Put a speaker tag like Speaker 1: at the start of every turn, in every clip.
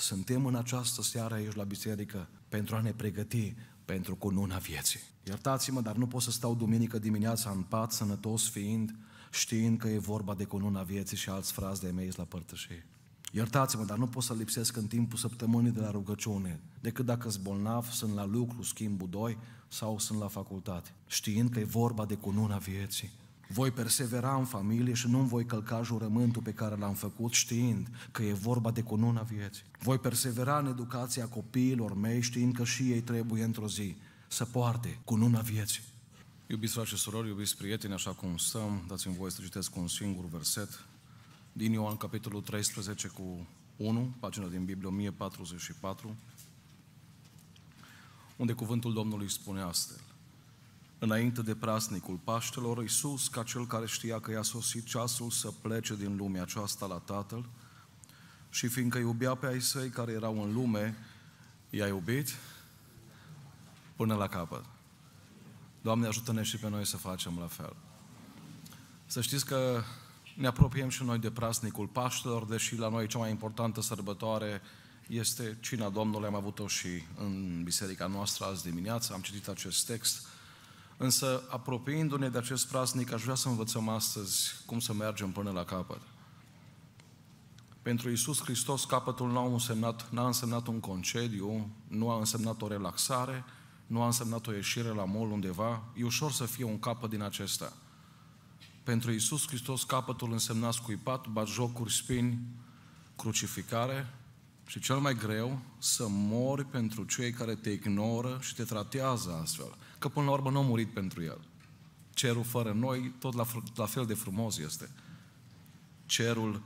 Speaker 1: Suntem în această seară aici la biserică pentru a ne pregăti pentru cununa vieții. Iertați-mă, dar nu pot să stau duminică dimineața în pat, sănătos fiind, știind că e vorba de cununa vieții și alți frați de mei la părtășie. Iertați-mă, dar nu pot să lipsesc în timpul săptămânii de la rugăciune, decât dacă sunt bolnav, sunt la lucru, schimbul doi sau sunt la facultate, știind că e vorba de cununa vieții. Voi persevera în familie și nu voi călca jurământul pe care l-am făcut știind că e vorba de cununa vieții. Voi persevera în educația copiilor mei știind că și ei trebuie într-o zi să poarte cununa vieții. Iubiți frate și surori, iubiți prieteni, așa cum stăm, dați-mi voie să citesc un singur verset din Ioan, capitolul 13 cu 1, pagina din Biblie 1044, unde cuvântul Domnului spune astfel. Înainte de prasnicul Paștelor, Iisus, ca cel care știa că i-a sosit ceasul să plece din lumea aceasta la Tatăl, și fiindcă iubea pe ai săi care erau în lume, i-a iubit până la capăt. Doamne, ajută-ne și pe noi să facem la fel. Să știți că ne apropiem și noi de prasnicul Paștelor, deși la noi cea mai importantă sărbătoare este cina Domnului. Am avut-o și în biserica noastră azi dimineață, am citit acest text – Însă, apropiindu-ne de acest praznic, aș vrea să învățăm astăzi cum să mergem până la capăt. Pentru Isus Hristos, capătul n-a însemnat, n-a însemnat un concediu, nu a însemnat o relaxare, nu a însemnat o ieșire la mol undeva. E ușor să fie un capăt din acesta. Pentru Isus Hristos, capătul însemna scuipat, jocuri, spini, crucificare și cel mai greu, să mori pentru cei care te ignoră și te tratează astfel – că până la urmă nu a murit pentru el. Cerul fără noi tot la, la fel de frumos este. Cerul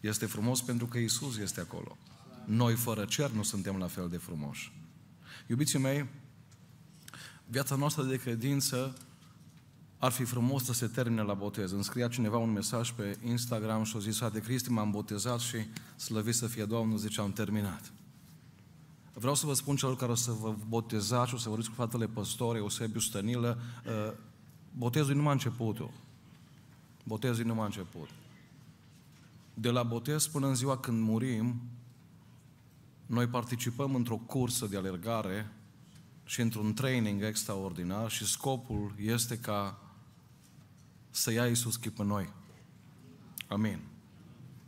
Speaker 1: este frumos pentru că Isus este acolo. Noi fără cer nu suntem la fel de frumoși. Iubiții mei, viața noastră de credință ar fi frumos să se termine la botez. Îmi scria cineva un mesaj pe Instagram și a zis, de Cristi, m-am botezat și slăvit să fie Domnul, zice, am terminat. Vreau să vă spun celor care o să vă botezați, o să vorbiți cu fratele păstore, Eusebiu Stănilă, uh, botezul m-a început începutul. Botezul m-a început. De la botez până în ziua când murim, noi participăm într-o cursă de alergare și într-un training extraordinar și scopul este ca să ia Iisus chip în noi. Amin.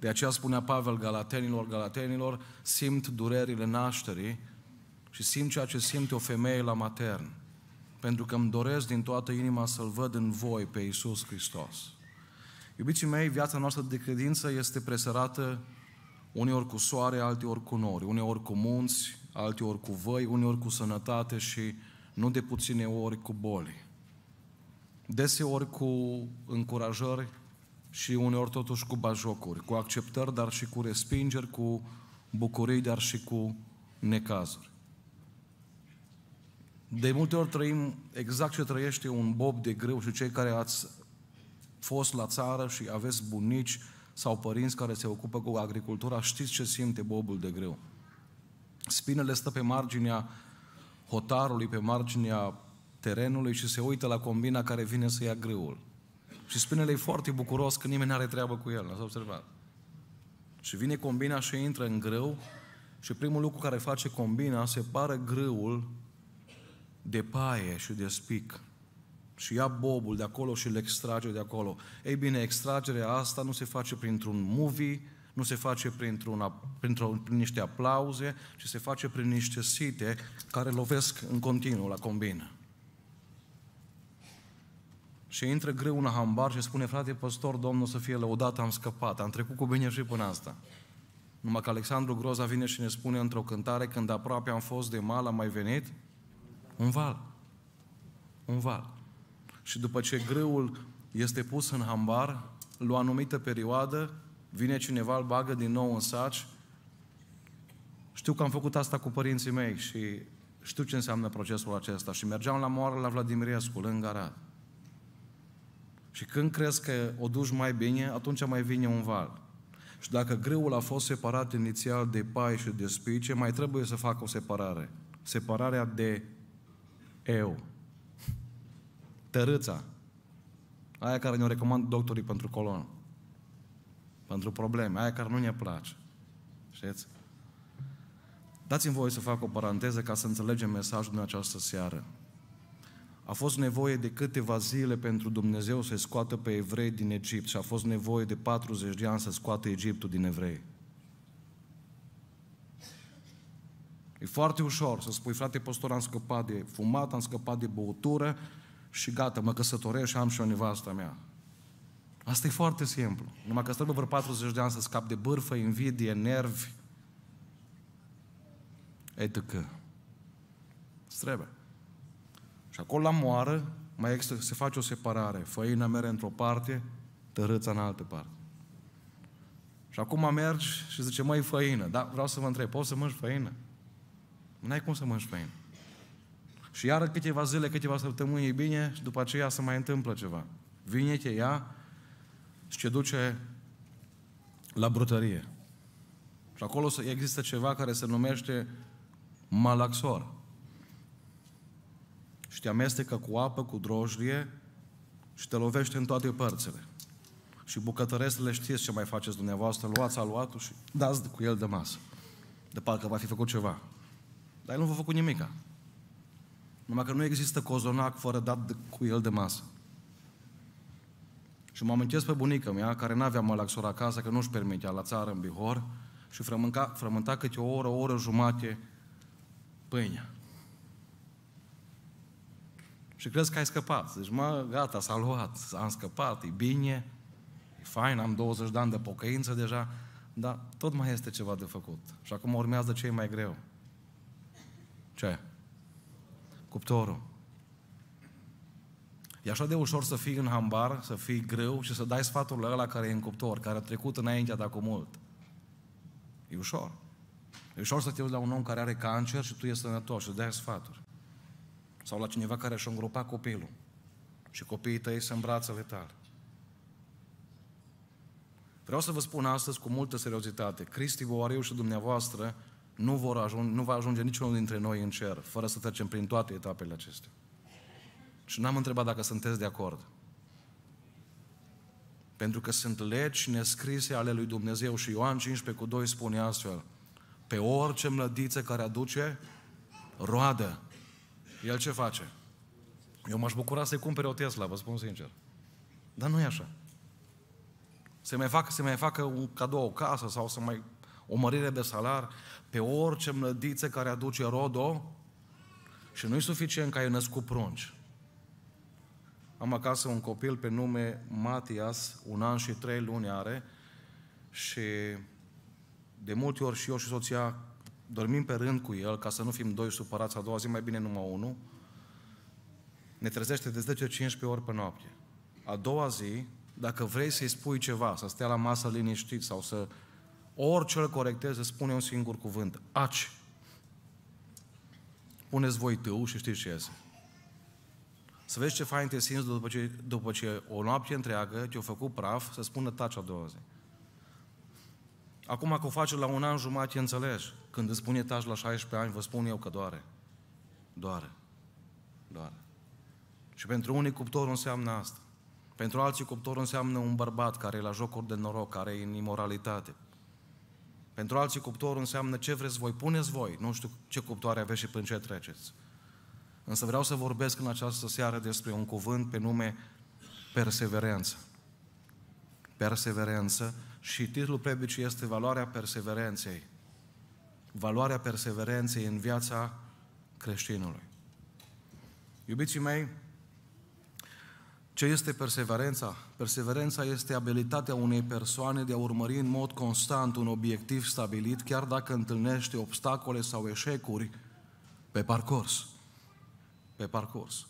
Speaker 1: De aceea spunea Pavel Galatenilor, Galatenilor, simt durerile nașterii și simt ceea ce simte o femeie la matern. Pentru că îmi doresc din toată inima să-L văd în voi pe Iisus Hristos. Iubiții mei, viața noastră de credință este presărată uneori cu soare, alteori cu nori, uneori cu munți, alteori cu văi, uneori cu sănătate și nu de puține ori cu boli. Deseori cu încurajări, și uneori totuși cu bajocuri, cu acceptări, dar și cu respingeri, cu bucurii, dar și cu necazuri. De multe ori trăim exact ce trăiește un bob de greu și cei care ați fost la țară și aveți bunici sau părinți care se ocupă cu agricultura, știți ce simte bobul de greu. Spinele stă pe marginea hotarului, pe marginea terenului și se uită la combina care vine să ia greul. Și spinele e foarte bucuros că nimeni nu are treabă cu el, l-ați observat. Și vine combina și intră în grâu și primul lucru care face combina, separă grâul de paie și de spic. Și ia bobul de acolo și îl extrage de acolo. Ei bine, extragerea asta nu se face printr-un movie, nu se face printr-un, printr prin niște aplauze, ci se face prin niște site care lovesc în continuu la combină și intră greu în hambar și spune, frate păstor, Domnul să fie lăudat, am scăpat, am trecut cu bine și până asta. Numai că Alexandru Groza vine și ne spune într-o cântare, când aproape am fost de mal, am mai venit un val. Un val. Și după ce greul este pus în hambar, la o anumită perioadă, vine cineva, îl bagă din nou în saci. Știu că am făcut asta cu părinții mei și știu ce înseamnă procesul acesta. Și mergeam la moară la Vladimirescu, lângă Arad. Și când crezi că o duci mai bine, atunci mai vine un val. Și dacă greul a fost separat inițial de pai și de spice, mai trebuie să facă o separare. Separarea de eu. Tărâța. Aia care ne-o recomand doctorii pentru colon. Pentru probleme. Aia care nu ne place. Știți? Dați-mi voie să fac o paranteză ca să înțelegem mesajul din această seară. A fost nevoie de câteva zile pentru Dumnezeu să scoată pe evrei din Egipt și a fost nevoie de 40 de ani să scoată Egiptul din evrei. E foarte ușor să spui, frate postor, am scăpat de fumat, am scăpat de băutură și gata, mă căsătoresc și am și o nevastă mea. Asta e foarte simplu. Numai că trebuie vreo 40 de ani să scap de bârfă, invidie, nervi, etc. Trebuie. Și acolo la moară mai există, se face o separare. Făina mere într-o parte, tărâța în altă parte. Și acum mergi și zice, măi, făină. Da, vreau să vă întreb, poți să mănânci făină? Nu ai cum să mănânci făină. Și iară câteva zile, câteva săptămâni e bine și după aceea se mai întâmplă ceva. Vine, te ia și te duce la brutărie. Și acolo există ceva care se numește malaxor și te amestecă cu apă, cu drojdie și te lovește în toate părțile. Și bucătăresele știți ce mai faceți dumneavoastră, luați aluatul și dați cu el de masă. De parcă va fi făcut ceva. Dar el nu v-a făcut nimica. Numai că nu există cozonac fără dat de, cu el de masă. Și mă amintesc pe bunica mea, care n-avea mălaxor acasă, că nu-și permitea la țară, în Bihor, și frământa, frământa câte o oră, o oră jumate pâinea. Și crezi că ai scăpat. Zici, mă, gata, s-a luat, am scăpat, e bine, e fain, am 20 de ani de pocăință deja, dar tot mai este ceva de făcut. Și acum urmează ce e mai greu. Ce? Cuptorul. E așa de ușor să fii în hambar, să fii greu și să dai sfatul la ăla care e în cuptor, care a trecut înaintea ta cu mult. E ușor. E ușor să te uiți la un om care are cancer și tu ești sănătos și dai sfaturi sau la cineva care și-a îngropat copilul și copiii tăi sunt brațele tale. Vreau să vă spun astăzi cu multă seriozitate, Cristi Boariu și dumneavoastră nu, vor ajunge, nu va ajunge niciunul dintre noi în cer, fără să trecem prin toate etapele acestea. Și n-am întrebat dacă sunteți de acord. Pentru că sunt legi nescrise ale lui Dumnezeu și Ioan 15 cu 2 spune astfel, pe orice mlădiță care aduce roadă, el ce face? Eu m-aș bucura să-i cumpere o Tesla, vă spun sincer. Dar nu e așa. Să mai facă, să mai facă un cadou o casă sau să mai o mărire de salar pe orice mlădiță care aduce rodo și nu-i suficient că ai născut prunci. Am acasă un copil pe nume Matias, un an și trei luni are și de multe ori și eu și soția dormim pe rând cu el, ca să nu fim doi supărați a doua zi, mai bine numai unul, ne trezește de 10-15 ori pe noapte. A doua zi, dacă vrei să-i spui ceva, să stea la masă liniștit sau să orice îl corecteze, spune un singur cuvânt. Aci. Puneți voi tău și știți ce iese. Să vezi ce fain te simți după ce, după ce o noapte întreagă te-a făcut praf să spună taci a doua zi. Acum că o faci la un an jumate, înțelegi. Când îți spune taci la 16 ani, vă spun eu că doare. Doare. Doare. Și pentru unii cuptorul înseamnă asta. Pentru alții cuptorul înseamnă un bărbat care e la jocuri de noroc, care e în imoralitate. Pentru alții cuptorul înseamnă ce vreți voi, puneți voi. Nu știu ce cuptoare aveți și prin ce treceți. Însă vreau să vorbesc în această seară despre un cuvânt pe nume perseverență. Perseverență și titlul predicii este Valoarea perseverenței. Valoarea perseverenței în viața creștinului. Iubiții mei, ce este perseverența? Perseverența este abilitatea unei persoane de a urmări în mod constant un obiectiv stabilit, chiar dacă întâlnește obstacole sau eșecuri pe parcurs. Pe parcurs.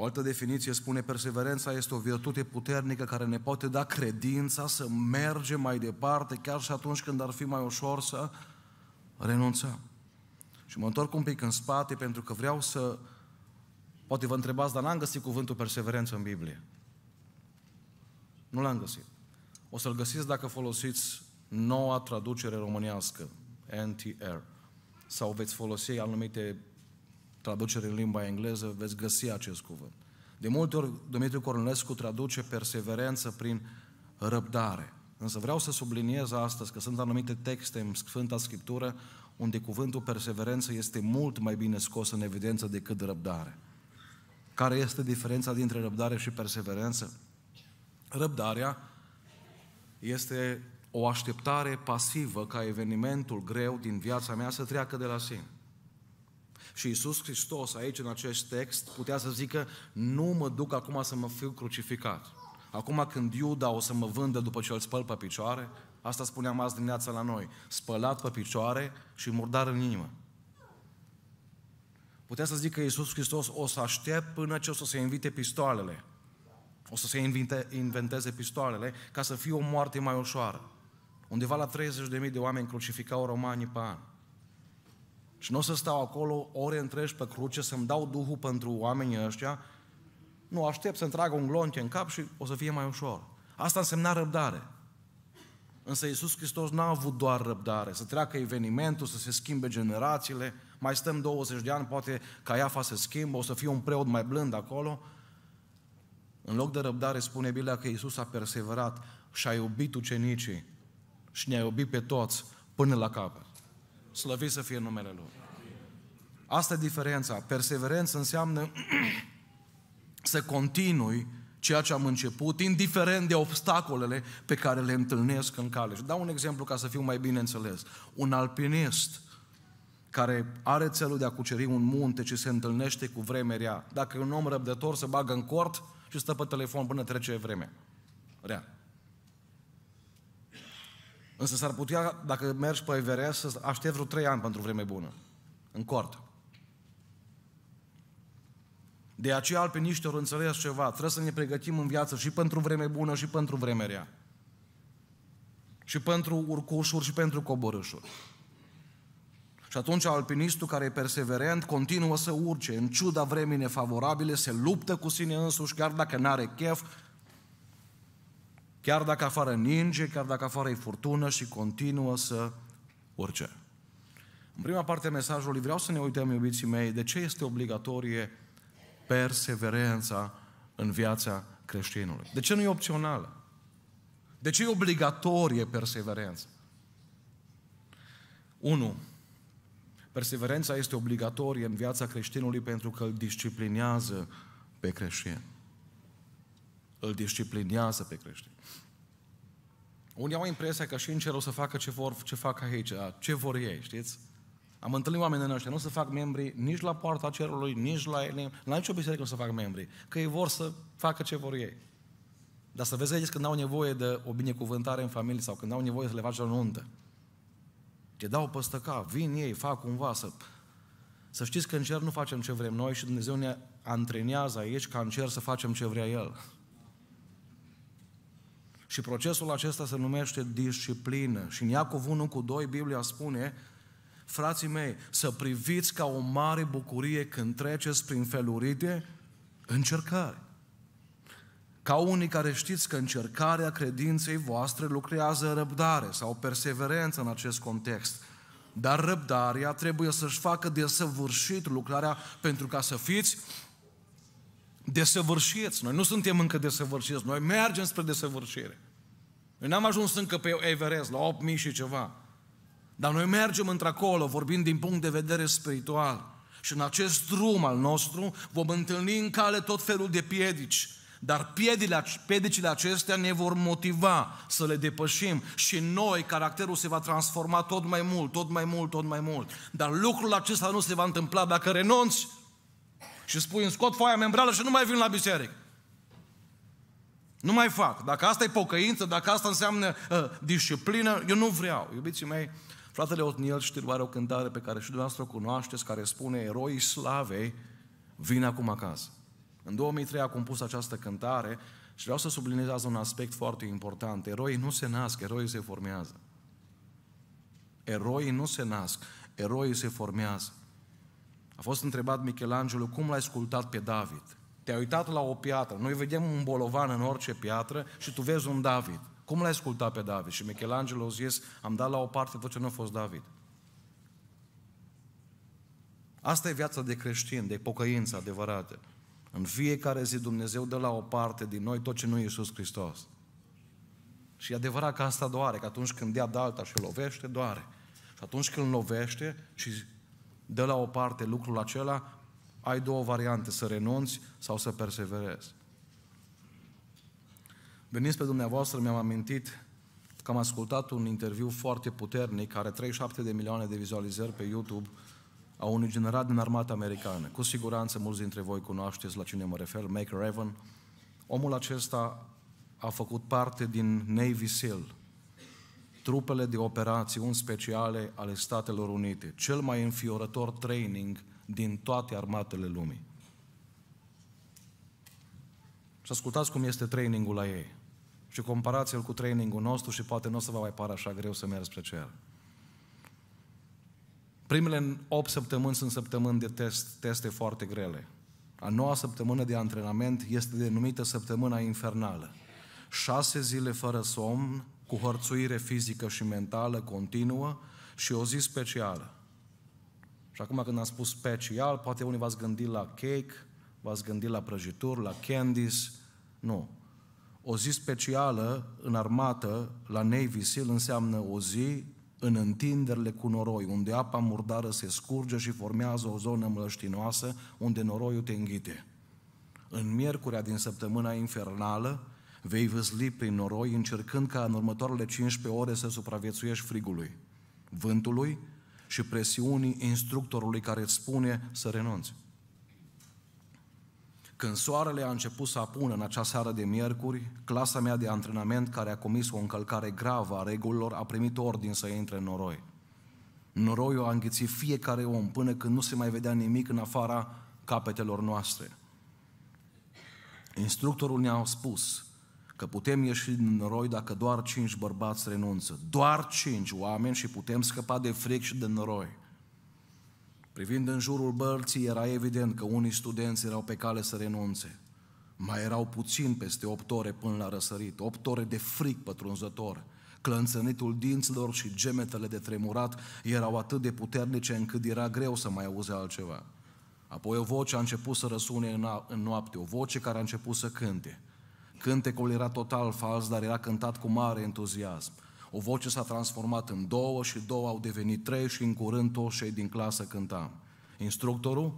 Speaker 1: O altă definiție spune, perseverența este o virtute puternică care ne poate da credința să mergem mai departe, chiar și atunci când ar fi mai ușor să renunțăm. Și mă întorc un pic în spate pentru că vreau să... Poate vă întrebați, dar n-am găsit cuvântul perseverență în Biblie. Nu l-am găsit. O să-l găsiți dacă folosiți noua traducere românească, NTR, sau veți folosi anumite traducere în limba engleză, veți găsi acest cuvânt. De multe ori, Dumitru Cornulescu traduce perseverență prin răbdare. Însă vreau să subliniez astăzi că sunt anumite texte în Sfânta Scriptură unde cuvântul perseverență este mult mai bine scos în evidență decât răbdare. Care este diferența dintre răbdare și perseverență? Răbdarea este o așteptare pasivă ca evenimentul greu din viața mea să treacă de la sine. Și Iisus Hristos aici, în acest text, putea să zică, nu mă duc acum să mă fiu crucificat. Acum când Iuda o să mă vândă după ce îl spăl pe picioare, asta spuneam azi dimineața la noi, spălat pe picioare și murdar în inimă. Putea să zic că Iisus Hristos o să aștept până ce o să se invite pistoalele. O să se invite, inventeze pistoalele ca să fie o moarte mai ușoară. Undeva la 30.000 de oameni crucificau romanii pe an. Și nu o să stau acolo ore întregi pe cruce să-mi dau Duhul pentru oamenii ăștia. Nu, aștept să-mi tragă un glonte în cap și o să fie mai ușor. Asta însemna răbdare. Însă Iisus Hristos n-a avut doar răbdare, să treacă evenimentul, să se schimbe generațiile, mai stăm 20 de ani, poate Caiafa se schimbă, o să fie un preot mai blând acolo. În loc de răbdare spune Biblia că Iisus a perseverat și a iubit ucenicii și ne-a iubit pe toți până la capăt. Slăvit să fie numele Lui. Asta e diferența. Perseverență înseamnă să continui ceea ce am început, indiferent de obstacolele pe care le întâlnesc în cale. Și dau un exemplu ca să fiu mai bine înțeles. Un alpinist care are țelul de a cuceri un munte și se întâlnește cu vremea. rea. Dacă e un om răbdător, se bagă în cort și stă pe telefon până trece vremea rea. Însă s-ar putea, dacă mergi pe Everest, să aștepți vreo trei ani pentru vreme bună. În cort. De aceea alpiniștii ori înțeles ceva. Trebuie să ne pregătim în viață și pentru vreme bună și pentru vreme rea. Și pentru urcușuri și pentru coborâșuri. Și atunci alpinistul care e perseverent continuă să urce în ciuda vremii nefavorabile, se luptă cu sine însuși, chiar dacă n-are chef, Chiar dacă afară ninge, chiar dacă afară e furtună și continuă să urce. În prima parte a mesajului vreau să ne uităm, iubiții mei, de ce este obligatorie perseverența în viața creștinului. De ce nu e opțională? De ce e obligatorie perseverența? 1. Perseverența este obligatorie în viața creștinului pentru că îl disciplinează pe creștin. Îl disciplinează pe creștin. Unii au impresia că și în cer o să facă ce, vor, ce fac aici, ce vor ei, știți? Am întâlnit oameni în ăștia, nu o să fac membri nici la poarta cerului, nici la, la nicio biserică nu o să fac membri, că ei vor să facă ce vor ei. Dar să vezi aici când au nevoie de o binecuvântare în familie sau când au nevoie să le faci la nuntă. Te dau păstăca, vin ei, fac cumva să... Să știți că în cer nu facem ce vrem noi și Dumnezeu ne antrenează aici ca în cer să facem ce vrea El. Și procesul acesta se numește disciplină. Și în Iacov 1 cu 2, Biblia spune, frații mei, să priviți ca o mare bucurie când treceți prin felurite încercări. Ca unii care știți că încercarea credinței voastre lucrează răbdare sau perseverență în acest context. Dar răbdarea trebuie să-și facă desăvârșit lucrarea pentru ca să fiți desăvârșiți. Noi nu suntem încă desăvârșiți, noi mergem spre desăvârșire. Noi n-am ajuns încă pe Everest, la 8.000 și ceva. Dar noi mergem într-acolo, vorbind din punct de vedere spiritual. Și în acest drum al nostru vom întâlni în cale tot felul de piedici. Dar piedile, piedicile acestea ne vor motiva să le depășim și noi, caracterul se va transforma tot mai mult, tot mai mult, tot mai mult. Dar lucrul acesta nu se va întâmpla dacă renunți și spui îmi scot foaia membrală și nu mai vin la biserică. Nu mai fac. Dacă asta e pocăință, dacă asta înseamnă uh, disciplină, eu nu vreau. Iubiții mei, fratele Otniel știu are o cântare pe care și dumneavoastră o cunoașteți, care spune Eroii slavei vin acum acasă. În 2003 a compus această cântare și vreau să subliniez un aspect foarte important. Eroii nu se nasc, eroii se formează. Eroii nu se nasc, eroii se formează. A fost întrebat Michelangelo, cum l-ai sculptat pe David? Te-ai uitat la o piatră. Noi vedem un bolovan în orice piatră și tu vezi un David. Cum l-ai sculptat pe David? Și Michelangelo a zis, am dat la o parte tot ce nu a fost David. Asta e viața de creștin, de pocăință adevărată. În fiecare zi Dumnezeu dă la o parte din noi tot ce nu e Iisus Hristos. Și e adevărat că asta doare, că atunci când ia de alta și lovește, doare. Și atunci când lovește și dă la o parte lucrul acela, ai două variante, să renunți sau să perseverezi. Veniți pe dumneavoastră, mi-am amintit că am ascultat un interviu foarte puternic, care 37 de milioane de vizualizări pe YouTube, a unui general din armata americană. Cu siguranță mulți dintre voi cunoașteți la cine mă refer, Mike Raven. Omul acesta a făcut parte din Navy SEAL, trupele de operațiuni speciale ale Statelor Unite, cel mai înfiorător training din toate armatele lumii. Să ascultați cum este trainingul la ei. Și comparați-l cu trainingul nostru și poate nu o să vă mai pară așa greu să mergi spre cer. Primele 8 săptămâni sunt săptămâni de test, teste foarte grele. A noua săptămână de antrenament este denumită săptămâna infernală. Șase zile fără somn, cu hărțuire fizică și mentală continuă și o zi specială. Și acum când am spus special, poate unii v-ați gândit la cake, v-ați gândit la prăjituri, la candies. Nu. O zi specială în armată, la Navy SEAL, înseamnă o zi în întinderile cu noroi, unde apa murdară se scurge și formează o zonă mlăștinoasă unde noroiul te înghite. În miercurea din săptămâna infernală, Vei văzli prin noroi încercând ca în următoarele 15 ore să supraviețuiești frigului, vântului și presiunii instructorului care îți spune să renunți. Când soarele a început să apună în acea seară de miercuri, clasa mea de antrenament care a comis o încălcare gravă a regulilor a primit ordin să intre în noroi. Noroiul a înghițit fiecare om până când nu se mai vedea nimic în afara capetelor noastre. Instructorul ne-a spus, că putem ieși din noroi dacă doar cinci bărbați renunță. Doar cinci oameni și putem scăpa de fric și de noroi. Privind în jurul bărții, era evident că unii studenți erau pe cale să renunțe. Mai erau puțin peste opt ore până la răsărit, opt ore de fric pătrunzător. Clănțănitul dinților și gemetele de tremurat erau atât de puternice încât era greu să mai auze altceva. Apoi o voce a început să răsune în noapte, o voce care a început să cânte. Cântecul era total fals, dar era cântat cu mare entuziasm. O voce s-a transformat în două și două au devenit trei și în curând toți cei din clasă cântam. Instructorul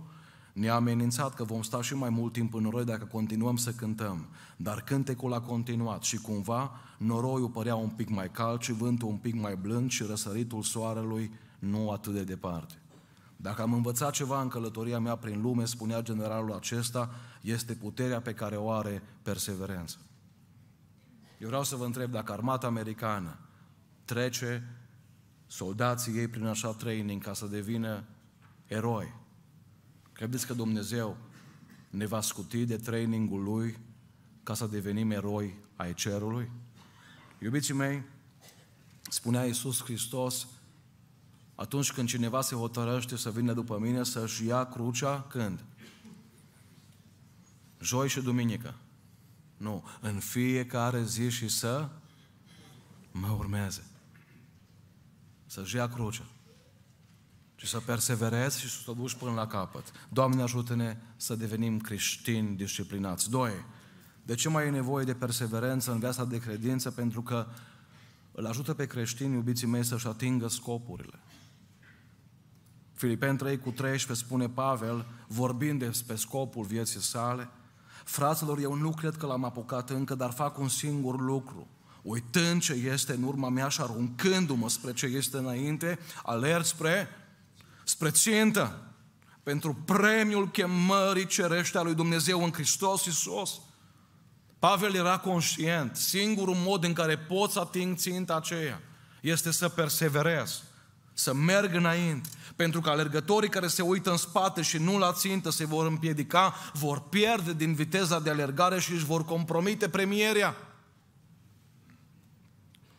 Speaker 1: ne-a amenințat că vom sta și mai mult timp în noroi dacă continuăm să cântăm, dar cântecul a continuat și cumva noroiul părea un pic mai cald și vântul un pic mai blând și răsăritul soarelui nu atât de departe. Dacă am învățat ceva în călătoria mea prin lume, spunea generalul acesta, este puterea pe care o are perseverența. Eu vreau să vă întreb dacă armata americană trece soldații ei prin așa training ca să devină eroi. Credeți că Dumnezeu ne va scuti de trainingul Lui ca să devenim eroi ai cerului? Iubiții mei, spunea Iisus Hristos, atunci când cineva se hotărăște să vină după mine, să-și ia crucea, când? joi și duminică. Nu, în fiecare zi și să mă urmeze. Să-și ia crucea. Și să perseverezi și să o duci până la capăt. Doamne ajută-ne să devenim creștini disciplinați. Doi, de ce mai e nevoie de perseverență în viața de credință? Pentru că îl ajută pe creștini, iubiții mei, să-și atingă scopurile. Filipen 3 cu 13 spune Pavel, vorbind despre scopul vieții sale, Fraților, eu nu cred că l-am apucat încă, dar fac un singur lucru. Uitând ce este în urma mea și aruncându-mă spre ce este înainte, alerg spre, spre țintă, pentru premiul chemării cerește a lui Dumnezeu în Hristos Iisus. Pavel era conștient, singurul mod în care poți ating ținta aceea este să perseverezi să merg înainte, pentru că alergătorii care se uită în spate și nu la țintă se vor împiedica, vor pierde din viteza de alergare și își vor compromite premierea.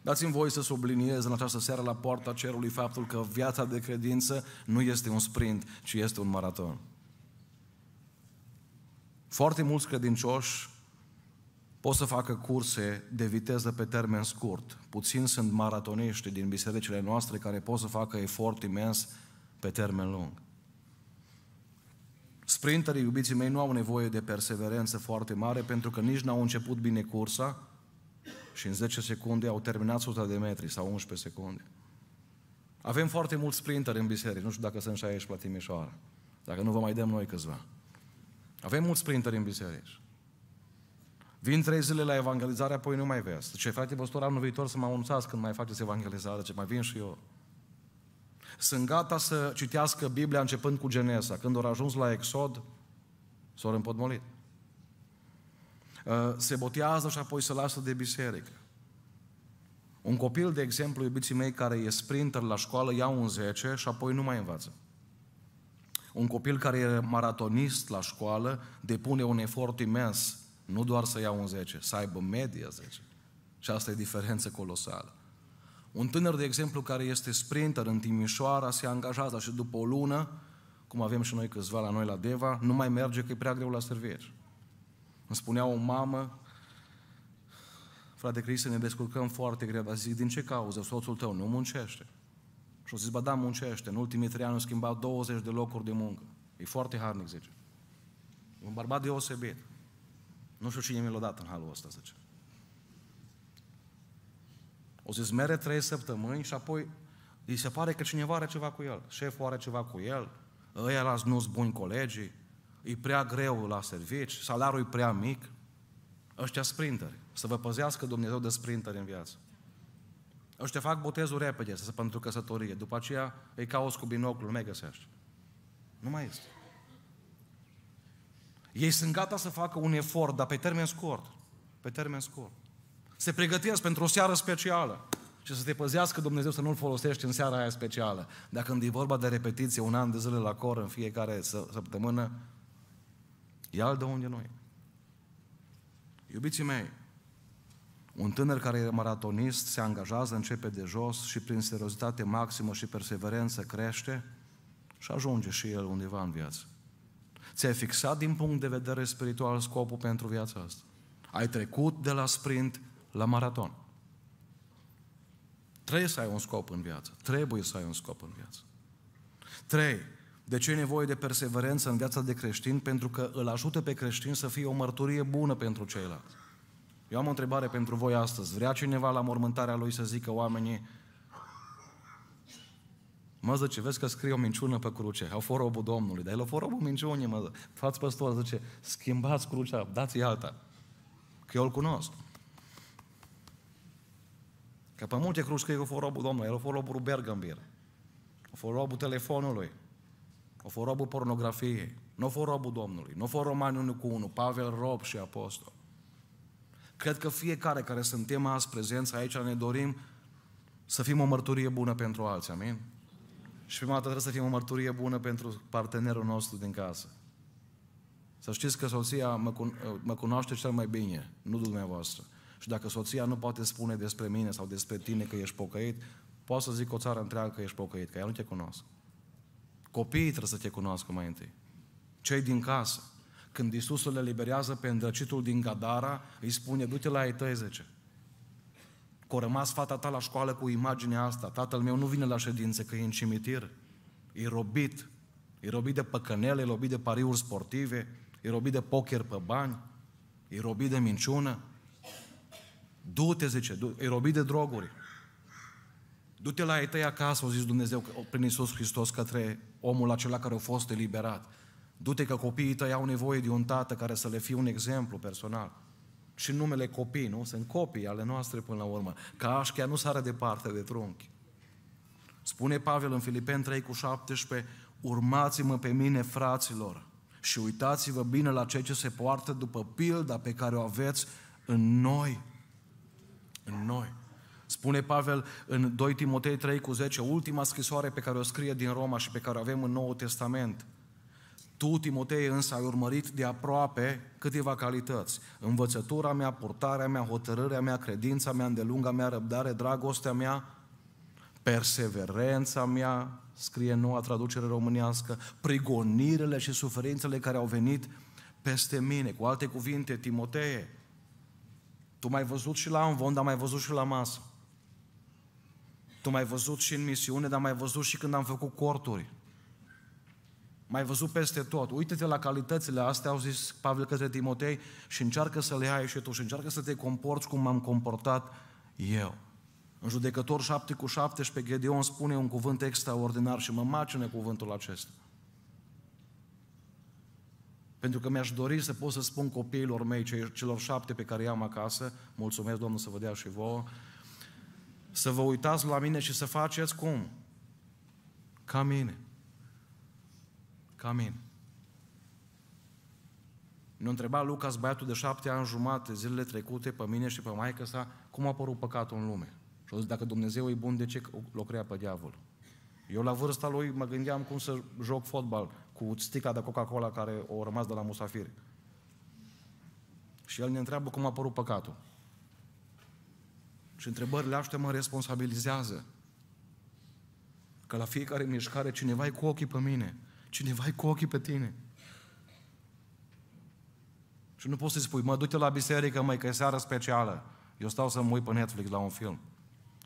Speaker 1: Dați-mi voie să subliniez în această seară la poarta cerului faptul că viața de credință nu este un sprint, ci este un maraton. Foarte mulți credincioși Pot să facă curse de viteză pe termen scurt. Puțin sunt maratoniști din bisericile noastre care pot să facă efort imens pe termen lung. Sprinterii, iubiții mei, nu au nevoie de perseverență foarte mare pentru că nici n-au început bine cursa și în 10 secunde au terminat 100 de metri sau 11 secunde. Avem foarte mulți sprinteri în biserică, nu știu dacă sunt și aici la Timișoara, dacă nu vă mai dăm noi câțiva. Avem mulți sprinteri în biserică. Vin trei zile la evangelizare, apoi nu mai vezi. Ce frate păstor, anul viitor să mă anunțați când mai faceți evangelizare, ce mai vin și eu. Sunt gata să citească Biblia începând cu Genesa. Când au ajuns la Exod, s-au împotmolit. Uh, se botează și apoi se lasă de biserică. Un copil, de exemplu, iubiții mei, care e sprinter la școală, ia un 10 și apoi nu mai învață. Un copil care e maratonist la școală depune un efort imens nu doar să iau un 10, să aibă media 10. Și asta e diferență colosală. Un tânăr, de exemplu, care este sprinter în Timișoara, se angajează și după o lună, cum avem și noi câțiva la noi la Deva, nu mai merge că e prea greu la servieci. Îmi spunea o mamă, frate Cristi, ne descurcăm foarte greu, dar zic, din ce cauză? Soțul tău nu muncește. Și o zis, bă, da, muncește. În ultimii trei ani am schimbat 20 de locuri de muncă. E foarte harnic, zice. E un bărbat deosebit. Nu știu cine mi l-a dat în halul ăsta, zice. O zis, mere trei săptămâni și apoi îi se pare că cineva are ceva cu el. Șeful are ceva cu el, ăia la nu buni colegii, e prea greu la servici, salariul e prea mic. Ăștia sprinteri. Să vă păzească Dumnezeu de sprinteri în viață. Ăștia fac botezul repede, să se pentru căsătorie. După aceea îi cauți cu binoclul, nu mai găsești. Nu mai este. Ei sunt gata să facă un efort, dar pe termen scurt. Pe termen scurt. Se pregătesc pentru o seară specială. Și să te păzească Dumnezeu să nu-l folosești în seara aia specială. Dacă când e vorba de repetiție, un an de zile la cor în fiecare săptămână, ia-l de unde noi. Iubiții mei, un tânăr care e maratonist se angajează, începe de jos și prin seriozitate maximă și perseverență crește și ajunge și el undeva în viață. Ți-ai fixat din punct de vedere spiritual scopul pentru viața asta. Ai trecut de la sprint la maraton. Trebuie să ai un scop în viață. Trebuie să ai un scop în viață. Trei. De ce e nevoie de perseverență în viața de creștin? Pentru că îl ajută pe creștin să fie o mărturie bună pentru ceilalți. Eu am o întrebare pentru voi astăzi. Vrea cineva la mormântarea lui să zică oamenii Mă zice, vezi că scrie o minciună pe cruce, au fost robul Domnului, dar el a fost robul minciunii, mă Fați păstor, zice, schimbați crucea, dați-i alta. Că eu îl cunosc. Că pe multe cruci că eu fost robul Domnului, el a fost robul Bergambir. A fost robul telefonului. A fost robul pornografiei. Nu a fost robul Domnului. Nu a fost romani unul cu unul. Pavel rob și apostol. Cred că fiecare care suntem azi prezenți aici ne dorim să fim o mărturie bună pentru alții, amin? Și prima dată trebuie să fim o mărturie bună pentru partenerul nostru din casă. Să știți că soția mă, cun- mă cunoaște cel mai bine, nu dumneavoastră. Și dacă soția nu poate spune despre mine sau despre tine că ești pocăit, poți să zic o țară întreagă că ești pocăit, că ea nu te cunosc. Copiii trebuie să te cunoască mai întâi. Cei din casă. Când Iisus le liberează pe îndrăcitul din Gadara, îi spune, du-te la ei 10. Că a rămas fata ta la școală cu imaginea asta. Tatăl meu nu vine la ședințe că e în cimitir. E robit. E robit de păcănele, e robit de pariuri sportive, e robit de poker pe bani, e robit de minciună. Du-te, zice, du e robit de droguri. Du-te la ei tăi acasă, au zis Dumnezeu prin Isus Hristos către omul acela care a fost eliberat. Du-te că copiii tăi au nevoie de un tată care să le fie un exemplu personal și numele copii, nu? Sunt copii ale noastre până la urmă. Ca așchea nu sară departe de trunchi. Spune Pavel în Filipen 3 cu 17, urmați-mă pe mine, fraților, și uitați-vă bine la ceea ce se poartă după pilda pe care o aveți în noi. În noi. Spune Pavel în 2 Timotei 3 cu 10, ultima scrisoare pe care o scrie din Roma și pe care o avem în Noul Testament – tu, Timotei, însă ai urmărit de aproape câteva calități. Învățătura mea, purtarea mea, hotărârea mea, credința mea, îndelunga mea, răbdare, dragostea mea, perseverența mea, scrie noua traducere românească, prigonirile și suferințele care au venit peste mine. Cu alte cuvinte, Timotee, tu m-ai văzut și la învon, dar m-ai văzut și la masă. Tu m-ai văzut și în misiune, dar m-ai văzut și când am făcut corturi mai văzut peste tot. Uită-te la calitățile astea, au zis Pavel către Timotei, și încearcă să le ai și tu, și încearcă să te comporți cum m-am comportat eu. În judecător 7 cu 17, Gedeon spune un cuvânt extraordinar și mă macine cuvântul acesta. Pentru că mi-aș dori să pot să spun copiilor mei, celor șapte pe care i-am acasă, mulțumesc Domnul să vă dea și vouă, să vă uitați la mine și să faceți cum? Ca mine. Camin. mine. Ne întrebat Lucas, băiatul de șapte ani jumate, zilele trecute, pe mine și pe maică sa, cum a apărut păcatul în lume. Și a zis, dacă Dumnezeu e bun, de ce l-o crea pe diavol? Eu la vârsta lui mă gândeam cum să joc fotbal cu sticla de Coca-Cola care o rămas de la musafir. Și el ne întreabă cum a apărut păcatul. Și întrebările astea mă responsabilizează. Că la fiecare mișcare cineva e cu ochii pe mine. Cineva e cu ochii pe tine. Și nu poți să-i spui, mă, du-te la biserică, mai că e seară specială. Eu stau să mă uit pe Netflix la un film.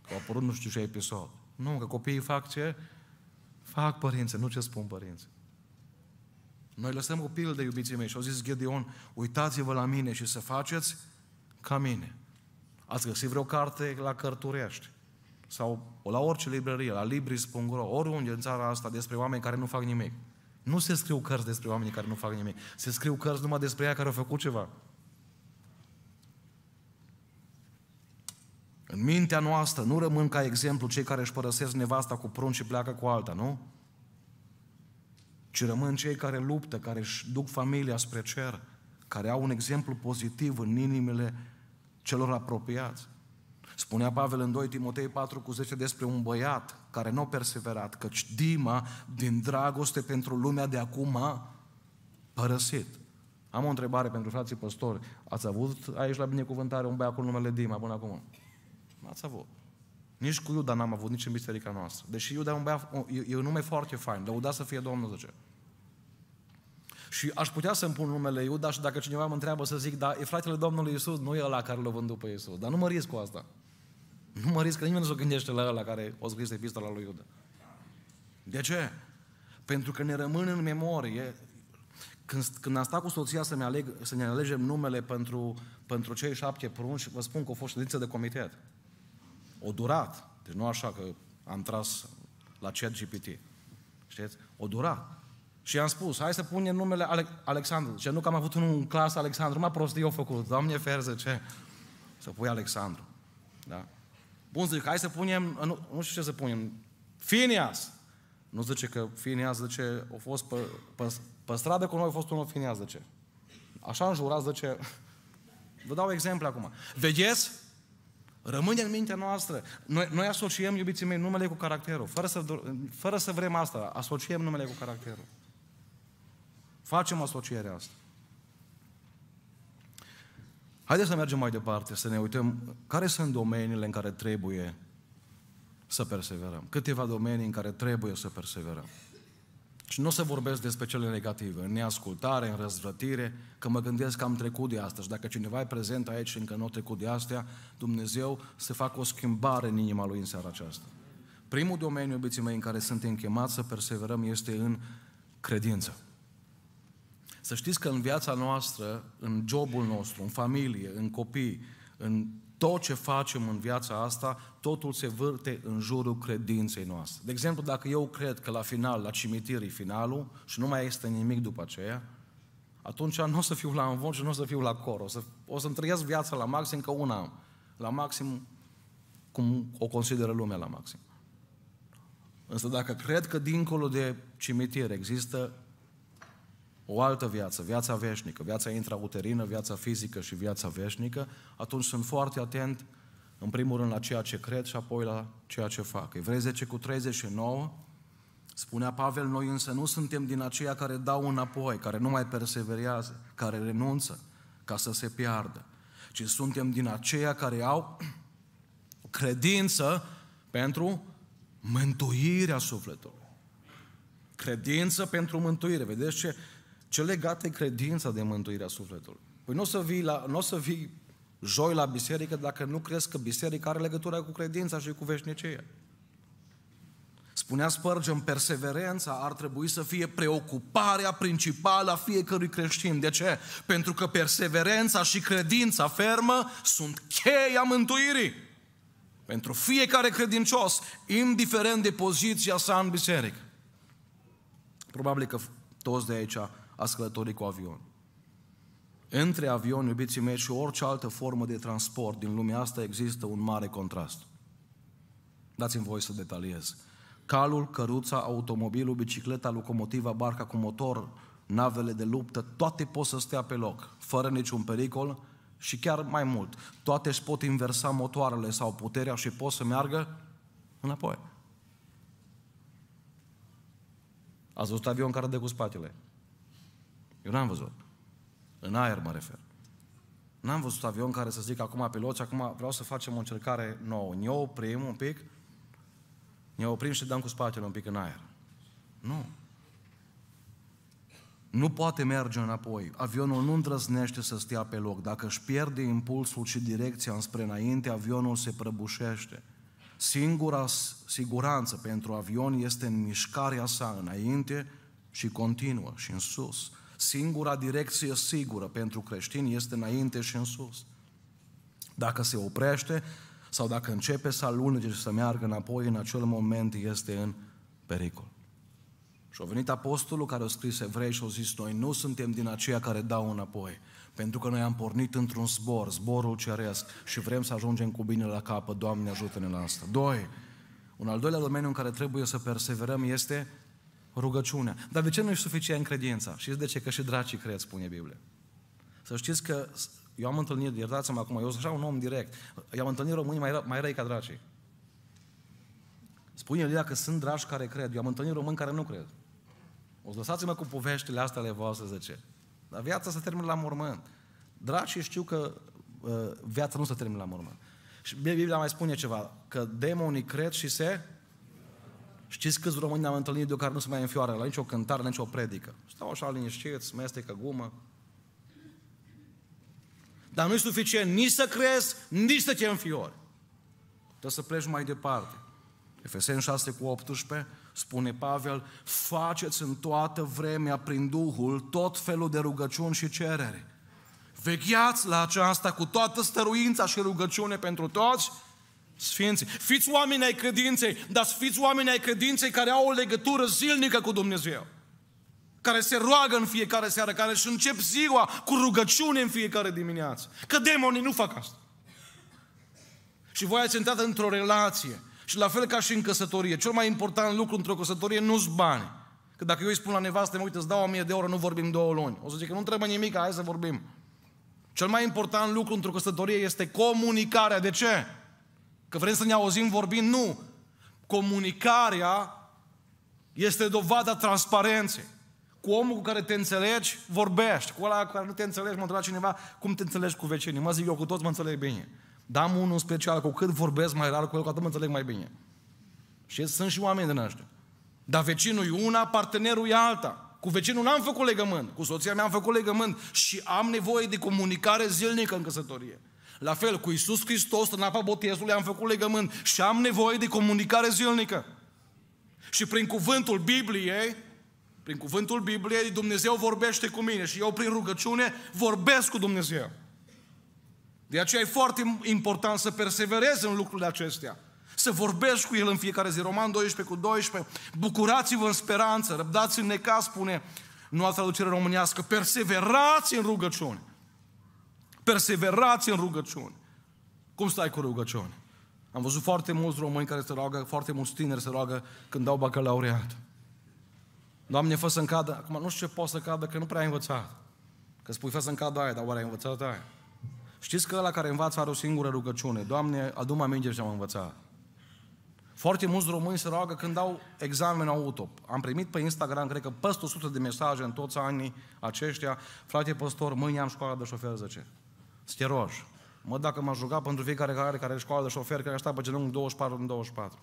Speaker 1: Că a apărut nu știu ce episod. Nu, că copiii fac ce? Fac părinții, nu ce spun părinții. Noi lăsăm o pildă, iubiții mei, și au zis Gedeon, uitați-vă la mine și să faceți ca mine. Ați găsit vreo carte la Cărturești sau la orice librărie, la Libris.ro, oriunde în țara asta, despre oameni care nu fac nimic. Nu se scriu cărți despre oamenii care nu fac nimic. Se scriu cărți numai despre ea care au făcut ceva. În mintea noastră nu rămân ca exemplu cei care își părăsesc nevasta cu prunci și pleacă cu alta, nu? Ci rămân cei care luptă, care își duc familia spre cer, care au un exemplu pozitiv în inimile celor apropiați. Spunea Pavel în 2 Timotei 4 cu 10 despre un băiat care nu a perseverat, căci Dima, din dragoste pentru lumea de acum, a părăsit. Am o întrebare pentru frații păstori. Ați avut aici la binecuvântare un băiat cu numele Dima până acum? Nu ați avut. Nici cu Iuda n-am avut, nici în biserica noastră. Deși Iuda e un, băiat, e un nume foarte fain, lăuda să fie Domnul, zice. Și aș putea să-mi pun numele Iuda și dacă cineva mă întreabă să zic, da, e fratele Domnului Isus, nu e la care l-a vândut pe Isus. Dar nu mă risc cu asta. Nu mă risc că nimeni nu se gândește la ăla care o scris epistola lui Iuda. De ce? Pentru că ne rămân în memorie. Când, când am stat cu soția să ne, aleg, să ne alegem numele pentru, pentru cei șapte prunci, vă spun că a fost ședință de comitet. O durat. Deci nu așa că am tras la chat GPT. Știți? O durat. Și i-am spus, hai să punem numele Ale- Alexandru. Ce nu că am avut unul în clasă Alexandru, mă prostii eu făcut, doamne ferze, ce? Să pui Alexandru. Da? Bun, zic, hai să punem, nu, nu știu ce să punem, Finias. Nu zice că Finias, zice, a fost pe, pe, pe stradă cu noi, a fost unul Finias, zice. Așa jurat, zice, vă dau exemplu acum. Vedeți? Rămâne în mintea noastră. Noi, noi asociem, iubiții mei, numele cu caracterul. Fără să, fără să vrem asta, asociem numele cu caracterul. Facem asocierea asta. Haideți să mergem mai departe, să ne uităm care sunt domeniile în care trebuie să perseverăm. Câteva domenii în care trebuie să perseverăm. Și nu o să vorbesc despre cele negative, în neascultare, în răzvrătire, că mă gândesc că am trecut de asta și dacă cineva e prezent aici și încă nu a trecut de astea, Dumnezeu să facă o schimbare în inima lui în seara aceasta. Primul domeniu, iubiții mei, în care suntem chemați să perseverăm este în credință. Să știți că în viața noastră, în jobul nostru, în familie, în copii, în tot ce facem în viața asta, totul se vârte în jurul credinței noastre. De exemplu, dacă eu cred că la final, la cimitir e finalul și nu mai este nimic după aceea, atunci nu o să fiu la învon și nu o să fiu la cor. O, să, o să trăiesc viața la maxim că una La maxim cum o consideră lumea la maxim. Însă dacă cred că dincolo de cimitir există o altă viață, viața veșnică, viața intrauterină, viața fizică și viața veșnică, atunci sunt foarte atent, în primul rând, la ceea ce cred și apoi la ceea ce fac. Evrei 10 cu 39 spunea Pavel, noi însă nu suntem din aceia care dau înapoi, care nu mai perseverează, care renunță ca să se piardă, ci suntem din aceia care au credință pentru mântuirea sufletului. Credință pentru mântuire. Vedeți ce ce legată e credința de mântuirea sufletului? Păi nu o să vii, la, nu o să vii joi la biserică dacă nu crezi că biserica are legătura cu credința și cu veșnicia. Spunea Spurgeon, perseverența ar trebui să fie preocuparea principală a fiecărui creștin. De ce? Pentru că perseverența și credința fermă sunt cheia mântuirii. Pentru fiecare credincios, indiferent de poziția sa în biserică. Probabil că toți de aici ați călătorit cu avion. Între avion, iubiții mei, și orice altă formă de transport din lumea asta există un mare contrast. Dați-mi voi să detaliez. Calul, căruța, automobilul, bicicleta, locomotiva, barca cu motor, navele de luptă, toate pot să stea pe loc, fără niciun pericol și chiar mai mult. Toate își pot inversa motoarele sau puterea și pot să meargă înapoi. Ați văzut avion care dă cu spatele. Eu n-am văzut. În aer mă refer. N-am văzut avion care să zic acum piloți, acum vreau să facem o încercare nouă. Ne oprim un pic, ne oprim și dăm cu spatele un pic în aer. Nu. Nu poate merge înapoi. Avionul nu îndrăznește să stea pe loc. Dacă își pierde impulsul și direcția înspre înainte, avionul se prăbușește. Singura siguranță pentru avion este în mișcarea sa înainte și continuă și în sus. Singura direcție sigură pentru creștini este înainte și în sus. Dacă se oprește sau dacă începe să alunece și să meargă înapoi, în acel moment este în pericol. Și a venit apostolul care a scris evrei și a zis, noi nu suntem din aceia care dau înapoi, pentru că noi am pornit într-un zbor, zborul ceresc și vrem să ajungem cu bine la capă, Doamne ajută-ne la asta. Doi, un al doilea domeniu în care trebuie să perseverăm este rugăciunea. Dar de ce nu-i suficient credința? Și de ce? Că și dracii cred, spune Biblia. Să știți că eu am întâlnit, iertați-mă acum, eu sunt așa un om direct, eu am întâlnit români mai, mai răi ca dracii. Spune l că sunt dragi care cred, eu am întâlnit români care nu cred. O lăsați-mă cu poveștile astea ale voastre, zice. Dar viața se termină la mormânt. Dragi știu că uh, viața nu se termină la mormânt. Și Biblia mai spune ceva, că demonii cred și se Știți câți români am întâlnit de care nu se mai înfioară la nicio cântare, la nicio predică? Stau așa liniștiți, mestecă gumă. Dar nu-i suficient nici să crezi, nici să te înfiori. Trebuie să pleci mai departe. Efeseni 6 cu 18 spune Pavel, faceți în toată vremea prin Duhul tot felul de rugăciuni și cerere. Vegheați la aceasta cu toată stăruința și rugăciune pentru toți, sfinții. Fiți oameni ai credinței, dar fiți oameni ai credinței care au o legătură zilnică cu Dumnezeu. Care se roagă în fiecare seară, care își încep ziua cu rugăciune în fiecare dimineață. Că demonii nu fac asta. Și voi ați intrat într-o relație. Și la fel ca și în căsătorie. Cel mai important lucru într-o căsătorie nu sunt bani. Că dacă eu îi spun la nevastă, mă, uite, îți dau o mie de euro, nu vorbim două luni. O să zic că nu trebuie nimic, hai să vorbim. Cel mai important lucru într-o căsătorie este comunicarea. De ce? Că vrem să ne auzim vorbind? Nu. Comunicarea este dovada transparenței. Cu omul cu care te înțelegi, vorbești. Cu ăla cu care nu te înțelegi, mă întreba cineva, cum te înțelegi cu vecinii? Mă zic, eu cu toți mă înțeleg bine. Dar am unul special, cu cât vorbesc mai rar cu el, cu atât mă înțeleg mai bine. Și sunt și oameni din ăștia. Dar vecinul e una, partenerul e alta. Cu vecinul n-am făcut legământ, cu soția mea am făcut legământ și am nevoie de comunicare zilnică în căsătorie. La fel, cu Isus Hristos, în apa botezului, am făcut legământ și am nevoie de comunicare zilnică. Și prin cuvântul Bibliei, prin cuvântul Bibliei, Dumnezeu vorbește cu mine și eu prin rugăciune vorbesc cu Dumnezeu. De aceea e foarte important să perseverezi în lucrurile acestea. Să vorbești cu El în fiecare zi. Roman 12 cu 12. Bucurați-vă în speranță, răbdați în necaz, spune noua traducere românească. Perseverați în rugăciune. Perseverați în rugăciune. Cum stai cu rugăciune? Am văzut foarte mulți români care se roagă, foarte mulți tineri se roagă când dau bacalaureat. Doamne, fă să-mi cadă. Acum nu știu ce poate să cadă, că nu prea ai învățat. Că spui, fă să-mi cadă aia, dar oare ai învățat aia? Știți că ăla care învață are o singură rugăciune. Doamne, adu-mă aminte ce am învățat. Foarte mulți români se roagă când dau examen auto. Am primit pe Instagram, cred că peste 100 de mesaje în toți anii aceștia. Frate păstor, mâine am școala de șofer 10. Stieroj. Mă, dacă m-aș ruga pentru fiecare care are, care are școală de șofer, care aș pe genunchi 24 în 24.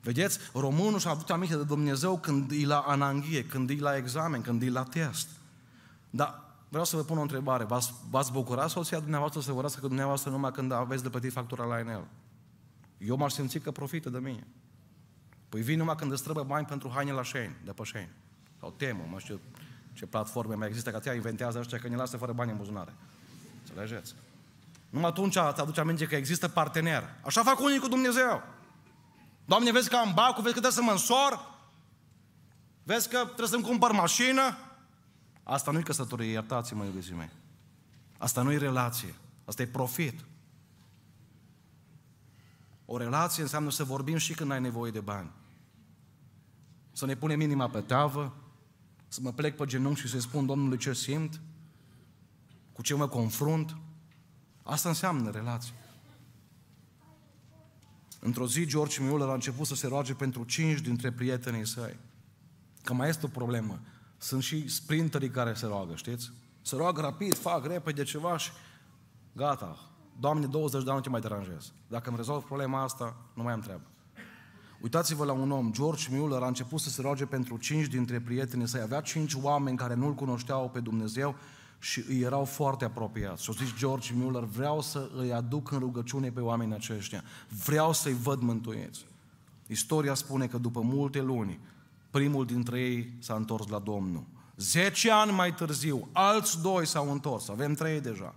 Speaker 1: Vedeți? Românul și-a avut aminte de Dumnezeu când e la ananghie, când e la examen, când e la test. Dar vreau să vă pun o întrebare. V-ați, v-ați bucura soția dumneavoastră să vă urască cu dumneavoastră numai când aveți de plătit factura la Enel? Eu m-aș simți că profită de mine. Păi vin numai când îți trebuie bani pentru haine la Shane, de pe Shane. Sau temă, mă știu ce platforme mai există, că te inventează ăștia că ne lasă fără bani în buzunare înțelegeți? Numai atunci îți aduce aminte că există partener. Așa fac unii cu Dumnezeu. Doamne, vezi că am bacul, vezi că trebuie să mă însor, vezi că trebuie să-mi cumpăr mașină. Asta nu-i căsătorie, iertați-mă, iubiții mei. Asta nu-i relație, asta e profit. O relație înseamnă să vorbim și când ai nevoie de bani. Să ne punem inima pe tavă, să mă plec pe genunchi și să-i spun Domnului ce simt, cu ce mă confrunt. Asta înseamnă relație. Într-o zi, George Mueller a început să se roage pentru cinci dintre prietenii săi. Că mai este o problemă. Sunt și sprinterii care se roagă, știți? Se roagă rapid, fac repede ceva și gata. Doamne, 20 de ani nu te mai deranjez. Dacă îmi rezolv problema asta, nu mai am treabă. Uitați-vă la un om, George Mueller a început să se roage pentru cinci dintre prietenii săi. Avea cinci oameni care nu-L cunoșteau pe Dumnezeu și îi erau foarte apropiați. Și au zis George Mueller, vreau să îi aduc în rugăciune pe oamenii aceștia. Vreau să-i văd mântuieți. Istoria spune că după multe luni, primul dintre ei s-a întors la Domnul. Zece ani mai târziu, alți doi s-au întors, avem trei deja.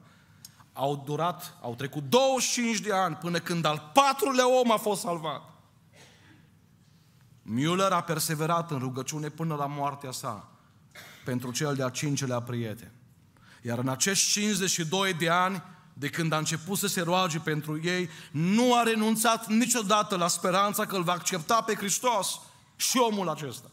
Speaker 1: Au durat, au trecut 25 de ani până când al patrulea om a fost salvat. Müller a perseverat în rugăciune până la moartea sa pentru cel de-a cincelea prieten. Iar în acești 52 de ani, de când a început să se roage pentru ei, nu a renunțat niciodată la speranța că îl va accepta pe Hristos și omul acesta.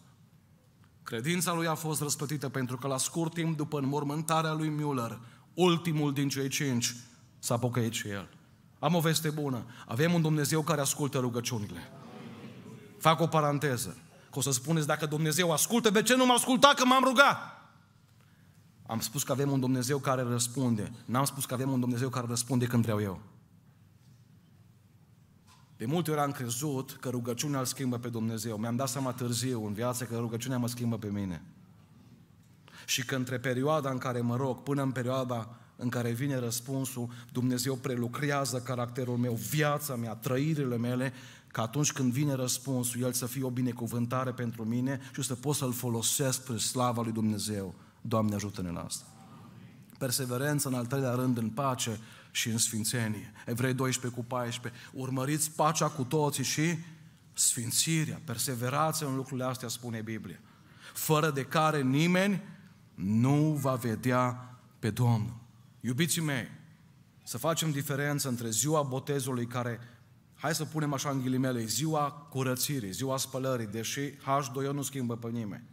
Speaker 1: Credința lui a fost răspătită pentru că la scurt timp după înmormântarea lui Müller, ultimul din cei cinci, s-a pocăit și el. Am o veste bună. Avem un Dumnezeu care ascultă rugăciunile. Fac o paranteză. Că o să spuneți, dacă Dumnezeu ascultă, de ce nu m-a ascultat că m-am rugat? Am spus că avem un Dumnezeu care răspunde. N-am spus că avem un Dumnezeu care răspunde când vreau eu. De multe ori am crezut că rugăciunea îl schimbă pe Dumnezeu. Mi-am dat seama târziu în viață că rugăciunea mă schimbă pe mine. Și că între perioada în care mă rog până în perioada în care vine răspunsul, Dumnezeu prelucrează caracterul meu, viața mea, trăirile mele, că atunci când vine răspunsul, El să fie o binecuvântare pentru mine și să pot să-L folosesc spre slava lui Dumnezeu. Doamne ajută-ne în asta. Perseverență în al treilea rând în pace și în sfințenie. Evrei 12 cu 14. Urmăriți pacea cu toții și sfințirea. Perseverați în lucrurile astea, spune Biblia. Fără de care nimeni nu va vedea pe Domnul. Iubiții mei, să facem diferență între ziua botezului care, hai să punem așa în ghilimele, ziua curățirii, ziua spălării, deși H2O nu schimbă pe nimeni.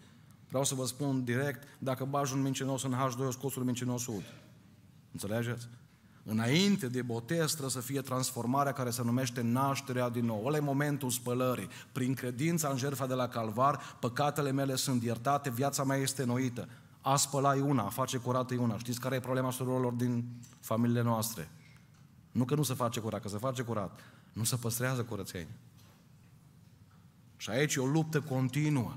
Speaker 1: Vreau să vă spun direct, dacă bagi un mincinos în H2, o scoți un mincinos ud. Înțelegeți? Înainte de botez trebuie să fie transformarea care se numește nașterea din nou. Ăla e momentul spălării. Prin credința în jertfa de la calvar, păcatele mele sunt iertate, viața mea este noită. A spăla e una, a face curată e una. Știți care e problema surorilor din familiile noastre? Nu că nu se face curat, că se face curat. Nu se păstrează curățenie. Și aici e o luptă continuă.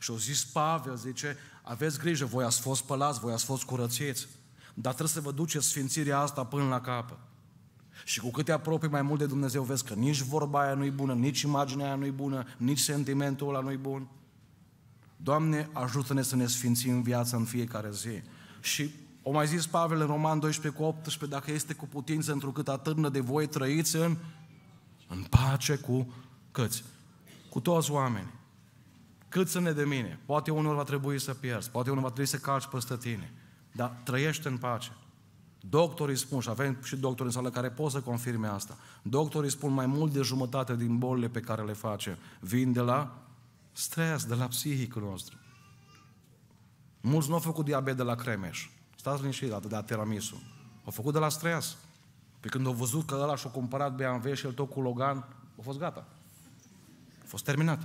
Speaker 1: Și au zis Pavel, zice, aveți grijă, voi ați fost spălați, voi ați fost curățiți, dar trebuie să vă duceți sfințirea asta până la capăt. Și cu cât te apropii mai mult de Dumnezeu, vezi că nici vorba aia nu-i bună, nici imaginea aia nu-i bună, nici sentimentul ăla nu-i bun. Doamne, ajută-ne să ne sfințim viața în fiecare zi. Și o mai zis Pavel în Roman 12 cu 18, dacă este cu putință, întrucât atârnă de voi, trăiți în, în pace cu câți? cu toți oamenii. Cât să ne de mine. Poate unul va trebui să pierzi, poate unul va trebui să calci peste tine. Dar trăiește în pace. Doctorii spun, și avem și doctori în sală care pot să confirme asta, doctorii spun mai mult de jumătate din bolile pe care le facem vin de la stres, de la psihicul nostru. Mulți nu au făcut diabet de la cremeș. Stați liniștit, de la tiramisu. Au făcut de la stres. Pe când au văzut că ăla și-a cumpărat BMW și el tot cu Logan, a fost gata. A fost terminat.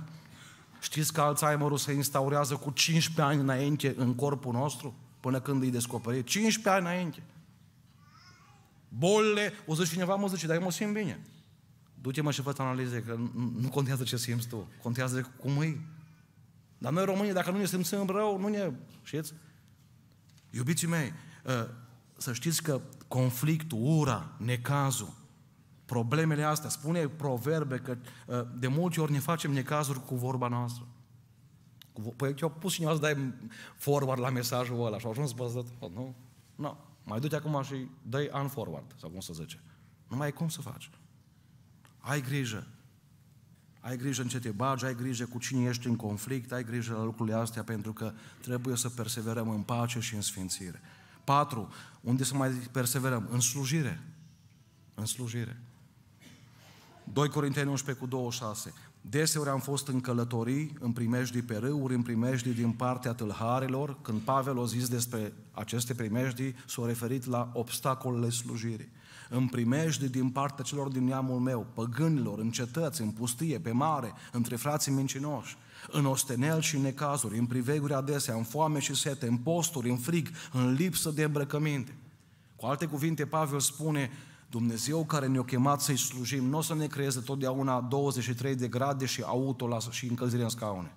Speaker 1: Știți că Alzheimerul se instaurează cu 15 ani înainte în corpul nostru? Până când îi descoperi? 15 ani înainte. Bolile, o zice cineva, mă zice, dar eu mă simt bine. Du-te mă și fă analize, că nu contează ce simți tu, contează cum îi. Dar noi românii, dacă nu ne simțim rău, nu ne... Știți? Iubiții mei, ă, să știți că conflictul, ura, necazul, problemele astea. Spune proverbe că uh, de multe ori ne facem necazuri cu vorba noastră. Păi eu pus cineva să dai forward la mesajul ăla și au ajuns băzăt. Nu? Nu. No. Mai du-te acum și dai un forward, sau cum să zice. Nu mai e cum să faci. Ai grijă. Ai grijă în ce te bagi, ai grijă cu cine ești în conflict, ai grijă la lucrurile astea pentru că trebuie să perseverăm în pace și în sfințire. Patru, unde să mai perseverăm? În slujire. În slujire. 2 Corinteni 11 cu 26. Deseori am fost în călătorii, în primejdii pe râuri, în primejdii din partea tâlharilor. Când Pavel a zis despre aceste primejdii, s au referit la obstacolele slujirii. În primejdii din partea celor din neamul meu, păgânilor, în cetăți, în pustie, pe mare, între frații mincinoși în ostenel și necazuri, în priveguri adesea, în foame și sete, în posturi, în frig, în lipsă de îmbrăcăminte. Cu alte cuvinte, Pavel spune, Dumnezeu care ne-a chemat să-i slujim, nu o să ne creeze totdeauna 23 de grade și auto la, și încălzire în scaune.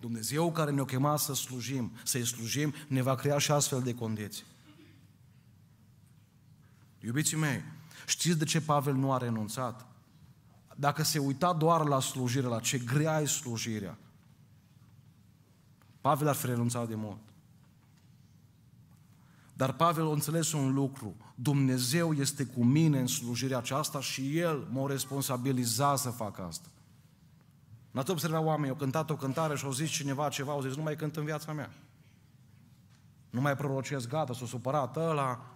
Speaker 1: Dumnezeu care ne-a chemat să slujim, să-i slujim, ne va crea și astfel de condiții. Iubiții mei, știți de ce Pavel nu a renunțat? Dacă se uita doar la slujire, la ce grea e slujirea, Pavel ar fi renunțat de mult. Dar Pavel a înțeles un lucru. Dumnezeu este cu mine în slujirea aceasta și El mă responsabiliza să fac asta. N ați observat oameni, au cântat o cântare și au zis cineva ceva, au zis, nu mai cânt în viața mea. Nu mai prorocesc, gata, s-a supărat ăla.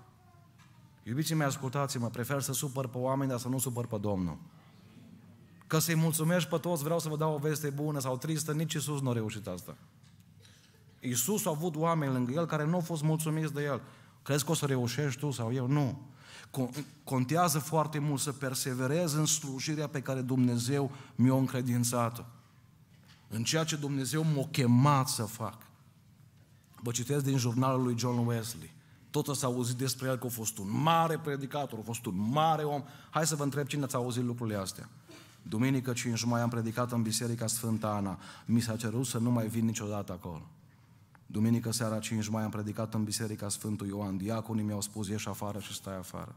Speaker 1: Iubiții mei, ascultați-mă, prefer să supăr pe oameni, dar să nu supăr pe Domnul. Că să-i mulțumești pe toți, vreau să vă dau o veste bună sau tristă, nici Isus nu a reușit asta. Isus a avut oameni lângă el care nu au fost mulțumiți de el. Crezi că o să reușești tu sau eu? Nu. Contează foarte mult să perseverez în slujirea pe care Dumnezeu mi-o încredințată. În ceea ce Dumnezeu m-a chemat să fac. Vă citesc din jurnalul lui John Wesley. Tot s-a auzit despre el că a fost un mare predicator, a fost un mare om. Hai să vă întreb cine ați auzit lucrurile astea. Duminică 5 mai am predicat în Biserica Sfânta Ana. Mi s-a cerut să nu mai vin niciodată acolo. Duminică seara 5 mai am predicat în biserica Sfântul Ioan. Diaconii mi-au spus, ieși afară și stai afară.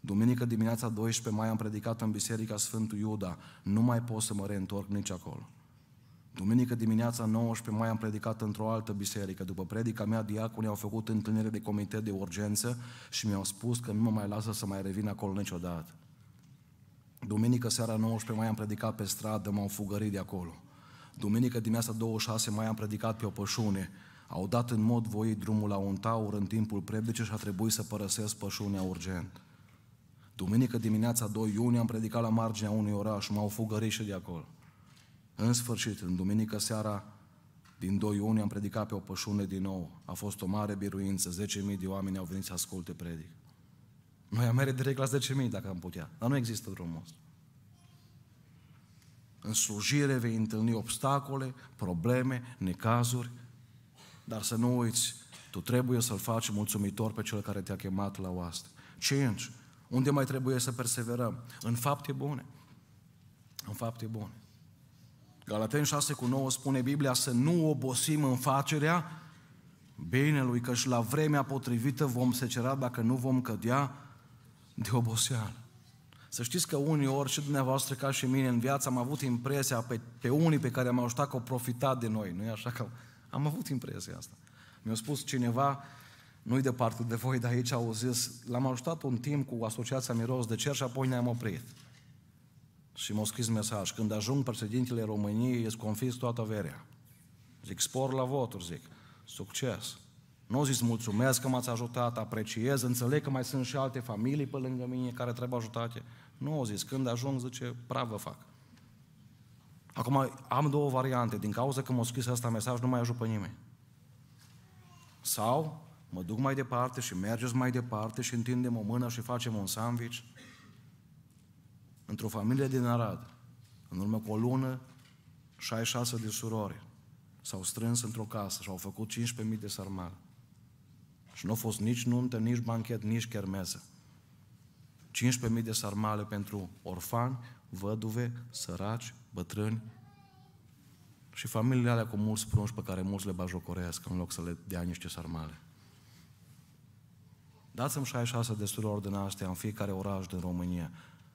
Speaker 1: Duminică dimineața 12 mai am predicat în biserica Sfântul Iuda. Nu mai pot să mă reîntorc nici acolo. Duminică dimineața 19 mai am predicat într-o altă biserică. După predica mea, diaconii au făcut întâlnire de comitet de urgență și mi-au spus că nu mă mai lasă să mai revin acolo niciodată. Duminică seara 19 mai am predicat pe stradă, m-au fugărit de acolo. Duminică dimineața 26 mai am predicat pe o pășune. Au dat în mod voit drumul la un taur în timpul predice și a trebuit să părăsesc pășunea urgent. Duminică dimineața 2 iunie am predicat la marginea unui oraș, m-au fugărit și de acolo. În sfârșit, în duminică seara din 2 iunie am predicat pe o pășune din nou. A fost o mare biruință, 10.000 de oameni au venit să asculte predic. Noi am merge direct la 10.000 dacă am putea, dar nu există drumul ăsta. În slujire vei întâlni obstacole, probleme, necazuri, dar să nu uiți, tu trebuie să-L faci mulțumitor pe Cel care te-a chemat la oastă. Cinci, Unde mai trebuie să perseverăm? În fapte bune. În fapte bune. Galaten 6 cu 9 spune Biblia să nu obosim în facerea binelui, și la vremea potrivită vom secera dacă nu vom cădea de oboseală. Să știți că ori, și dumneavoastră ca și mine în viață am avut impresia pe, pe unii pe care am ajutat că au profitat de noi, nu e așa că am avut impresia asta. Mi-a spus cineva, nu-i departe de voi, dar aici au zis, l-am ajutat un timp cu Asociația Miros de Cer și apoi ne-am oprit. Și m-a scris mesaj, când ajung președintele României, îți confis toată averea. Zic, spor la voturi, zic, succes. Nu au zis mulțumesc că m-ați ajutat, apreciez, înțeleg că mai sunt și alte familii pe lângă mine care trebuie ajutate. Nu au zis, când ajung zice, pravă fac. Acum am două variante, din cauza că m au scris asta mesaj nu mai ajut pe nimeni. Sau mă duc mai departe și mergeți mai departe și întindem o mână și facem un sandwich. Într-o familie din Arad, în urmă cu o lună, 66 de surori s-au strâns într-o casă și au făcut 15.000 de sarmale. Și nu a fost nici nuntă, nici banchet, nici chermeză. 15.000 de sarmale pentru orfani, văduve, săraci, bătrâni și familiile alea cu mulți prunși pe care mulți le bajocoresc în loc să le dea niște sarmale. Dați-mi 66 de surori din astea în fiecare oraș din România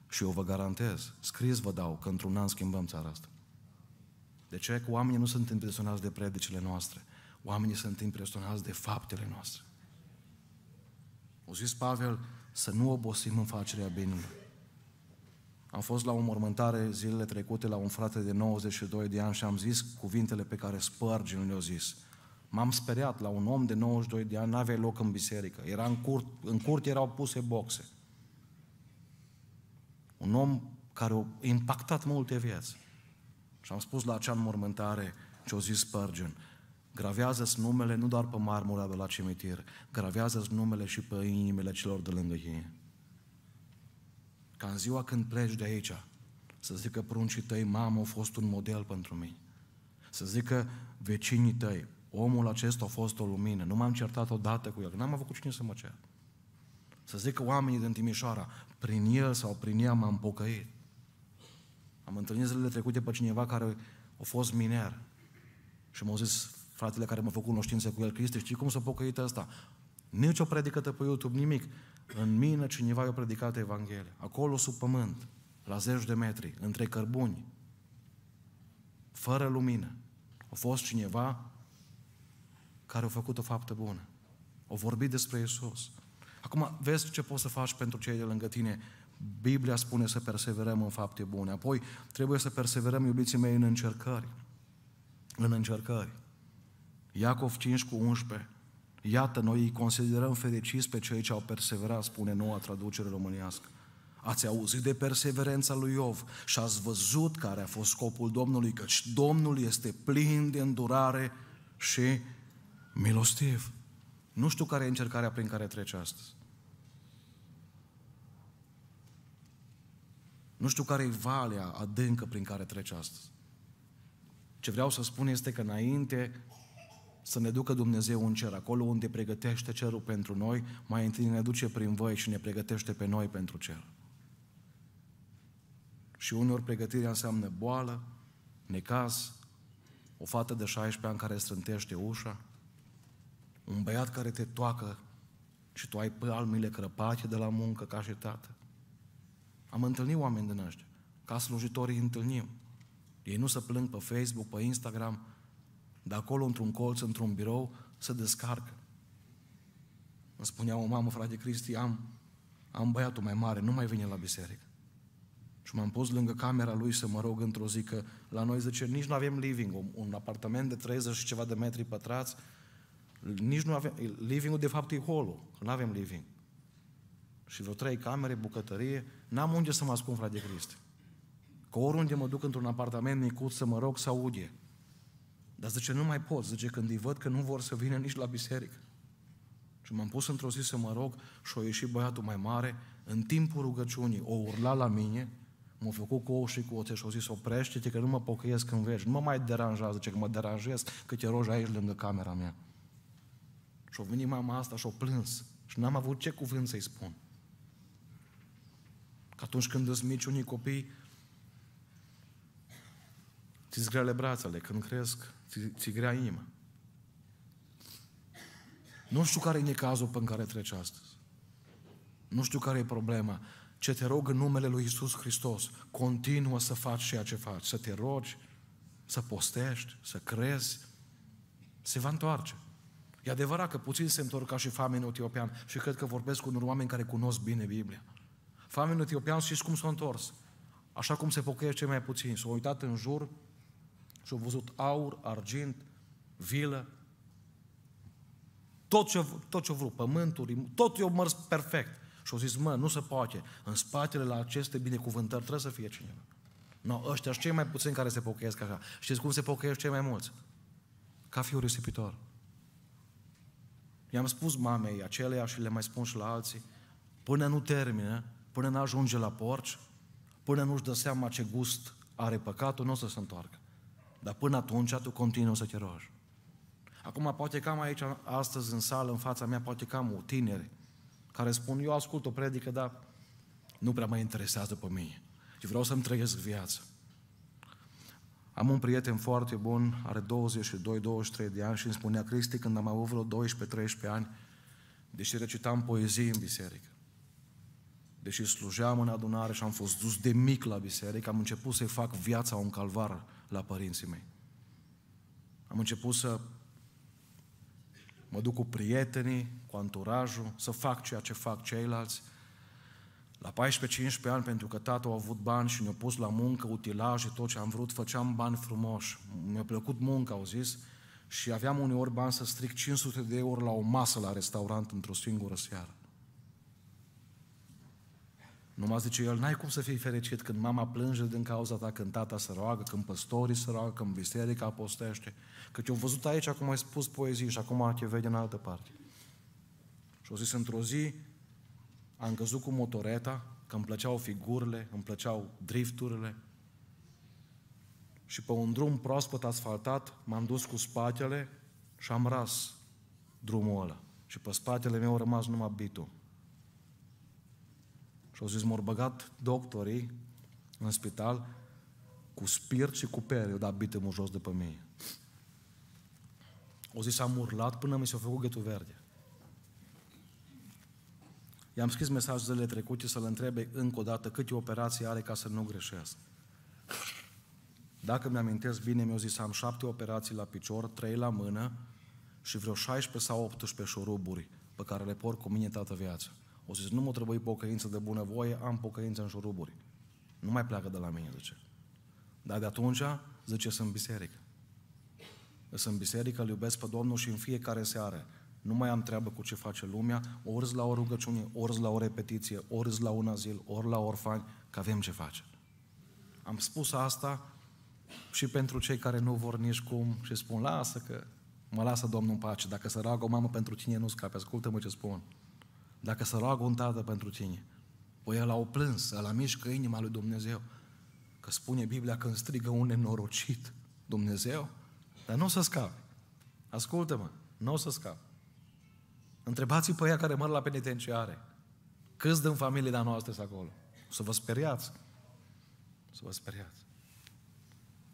Speaker 1: și eu vă garantez, scris vă dau, că într-un an schimbăm țara asta. De ce? Că oamenii nu sunt impresionați de predicile noastre. Oamenii sunt impresionați de faptele noastre. A zis Pavel să nu obosim în facerea binului. Am fost la o mormântare zilele trecute la un frate de 92 de ani și am zis cuvintele pe care Spurgeon le-a zis. M-am speriat la un om de 92 de ani, n-avea loc în biserică. Era în curt, în curt erau puse boxe. Un om care a impactat multe vieți. Și am spus la acea mormântare ce o zis Spurgeon gravează numele nu doar pe marmura de la cimitir, gravează numele și pe inimile celor de lângă ei. Ca în ziua când pleci de aici, să zică pruncii tăi, mamă, a fost un model pentru mine. Să zică vecinii tăi, omul acesta a fost o lumină, nu m-am certat odată cu el, n-am avut cu cine să mă cer. Să zică oamenii din Timișoara, prin el sau prin ea m-am pocăit. Am întâlnit zilele trecute pe cineva care a fost miner și m-a zis, fratele care m-a făcut cunoștință cu el, Cristi, știi cum s-a pocăit asta? Nici o predicată pe YouTube, nimic. În mine cineva i-a predicat Evanghelia. Acolo sub pământ, la zeci de metri, între cărbuni, fără lumină, a fost cineva care a făcut o faptă bună. a vorbit despre Isus. Acum, vezi ce poți să faci pentru cei de lângă tine. Biblia spune să perseverăm în fapte bune. Apoi, trebuie să perseverăm, iubiții mei, în încercări. În încercări. Iacov 5 cu 11. Iată, noi îi considerăm fericiți pe cei ce au perseverat, spune noua traducere românească. Ați auzit de perseverența lui Iov și ați văzut care a fost scopul Domnului, căci Domnul este plin de îndurare și milostiv. Nu știu care e încercarea prin care trece astăzi. Nu știu care e valea adâncă prin care trece astăzi. Ce vreau să spun este că înainte să ne ducă Dumnezeu în cer, acolo unde pregătește cerul pentru noi, mai întâi ne duce prin voi și ne pregătește pe noi pentru cer. Și uneori pregătirea înseamnă boală, necaz, o fată de 16 ani care strântește ușa, un băiat care te toacă și tu ai palmile crăpate de la muncă ca și tată. Am întâlnit oameni din ăștia, ca slujitorii întâlnim. Ei nu se plâng pe Facebook, pe Instagram, de acolo, într-un colț, într-un birou, să descarcă. Îmi spunea o mamă, frate Cristi, am, am băiatul mai mare, nu mai vine la biserică. Și m-am pus lângă camera lui să mă rog într-o zi că la noi, zice, nici nu avem living un apartament de 30 și ceva de metri pătrați, nici nu avem, living-ul de fapt e hall nu avem living. Și vreo trei camere, bucătărie, n-am unde să mă ascund, frate Cristi. Că oriunde mă duc într-un apartament micut să mă rog, să audie. Dar zice, nu mai pot, zice, când îi văd că nu vor să vină nici la biserică. Și m-am pus într-o zi să mă rog și a ieșit băiatul mai mare, în timpul rugăciunii, o urla la mine, m-a făcut cu ouă și cu oțe și a zis, oprește-te că nu mă pocăiesc în veci, nu mă mai deranja, zice că mă deranjez că te rogi aici lângă camera mea. Și-a venit mama asta și-a plâns și n-am avut ce cuvânt să-i spun. Că atunci când îți mici unii copii, ți grele brațele, când cresc, ți grea inima. Nu știu care e cazul pe care trece astăzi. Nu știu care e problema. Ce te rog în numele Lui Isus Hristos, continuă să faci ceea ce faci, să te rogi, să postești, să crezi, se va întoarce. E adevărat că puțin se întorc ca și famenul etiopian și cred că vorbesc cu unor oameni care cunosc bine Biblia. Famenul etiopian știți cum s-a întors. Așa cum se cei mai puțin. s au uitat în jur, și au văzut aur, argint, vilă, tot ce, tot ce vrut, pământuri, tot eu mers perfect. Și au zis, mă, nu se poate. În spatele la aceste binecuvântări trebuie să fie cineva. No, ăștia sunt cei mai puțini care se pocăiesc așa. Știți cum se pocăiesc cei mai mulți? Ca fiul risipitor. I-am spus mamei aceleia și le mai spun și la alții, până nu termină, până nu ajunge la porci, până nu-și dă seama ce gust are păcatul, nu o să se întoarcă. Dar până atunci tu continui să te rogi. Acum poate cam aici, astăzi, în sală, în fața mea, poate cam o tineri care spun, eu ascult o predică, dar nu prea mă interesează pe mine. Și vreau să-mi trăiesc viața. Am un prieten foarte bun, are 22-23 de ani și îmi spunea Cristi când am avut vreo 12-13 ani, deși recitam poezii în biserică, deși slujeam în adunare și am fost dus de mic la biserică, am început să-i fac viața un calvar la părinții mei. Am început să mă duc cu prietenii, cu anturajul, să fac ceea ce fac ceilalți. La 14-15 ani, pentru că tatăl a avut bani și ne-a pus la muncă, utilaje, tot ce am vrut, făceam bani frumoși. Mi-a plăcut munca, au zis, și aveam uneori bani să stric 500 de euro la o masă la restaurant într-o singură seară. Numai zice el, n-ai cum să fii fericit când mama plânge din cauza ta, când tata se roagă, când păstorii se roagă, când biserica apostește. Că te-am văzut aici, acum ai spus poezii și acum te vede în altă parte. Și o zis, într-o zi am căzut cu motoreta, că îmi plăceau figurile, îmi plăceau drifturile. Și pe un drum proaspăt asfaltat m-am dus cu spatele și am ras drumul ăla. Și pe spatele meu a rămas numai bitul. Și au zis, m băgat doctorii în spital cu spirt și cu pere. Eu dat bitemul jos de pe mine. O zis, am urlat până mi s-a făcut gâtul verde. I-am scris mesajele trecute să-l întrebe încă o dată câte operații are ca să nu greșesc. Dacă mi-amintesc bine, mi-au zis, am șapte operații la picior, trei la mână și vreo 16 sau 18 șuruburi pe care le porc cu mine toată viața. O să zic, nu mă trebuie pocăință de bunăvoie, am pocăință în șuruburi. Nu mai pleacă de la mine, zice. Dar de atunci, zice, sunt biserică. Sunt biserică, îl iubesc pe Domnul și în fiecare seară. Nu mai am treabă cu ce face lumea, ori la o rugăciune, ori la o repetiție, ori la un azil, ori la orfani, că avem ce face. Am spus asta și pentru cei care nu vor nici cum și spun, lasă că mă lasă Domnul în pace. Dacă să roagă o mamă pentru tine, nu scape, ascultă-mă ce spun. Dacă se roagă un tată pentru tine, o el au plâns, la mișcă inima lui Dumnezeu. Că spune Biblia când strigă un nenorocit Dumnezeu, dar nu o să scape. Ascultă-mă, nu o să scape. întrebați pe ea care mă la penitenciare. Câți din familie de noastră sunt acolo? să vă speriați. să vă speriați.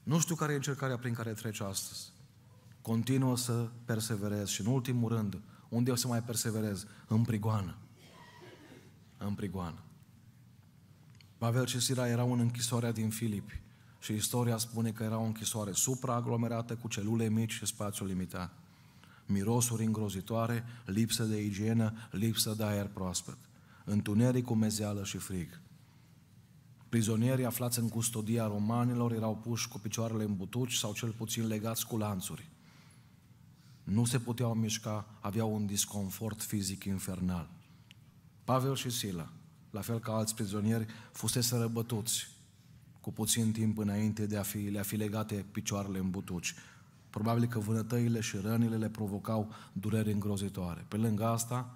Speaker 1: Nu știu care e încercarea prin care trece astăzi. Continuă să perseverez și în ultimul rând unde eu să mai perseverez? În prigoană. În prigoană. Pavel și Sira erau în închisoarea din Filipi și istoria spune că era o închisoare supraaglomerată cu celule mici și spațiu limitat. Mirosuri îngrozitoare, lipsă de igienă, lipsă de aer proaspăt, întuneric cu mezeală și frig. Prizonierii aflați în custodia romanilor erau puși cu picioarele în butuci sau cel puțin legați cu lanțuri nu se puteau mișca, aveau un disconfort fizic infernal. Pavel și Sila, la fel ca alți prizonieri, fusese răbătuți cu puțin timp înainte de a fi, le-a fi legate picioarele în butuci. Probabil că vânătăile și rănile le provocau dureri îngrozitoare. Pe lângă asta,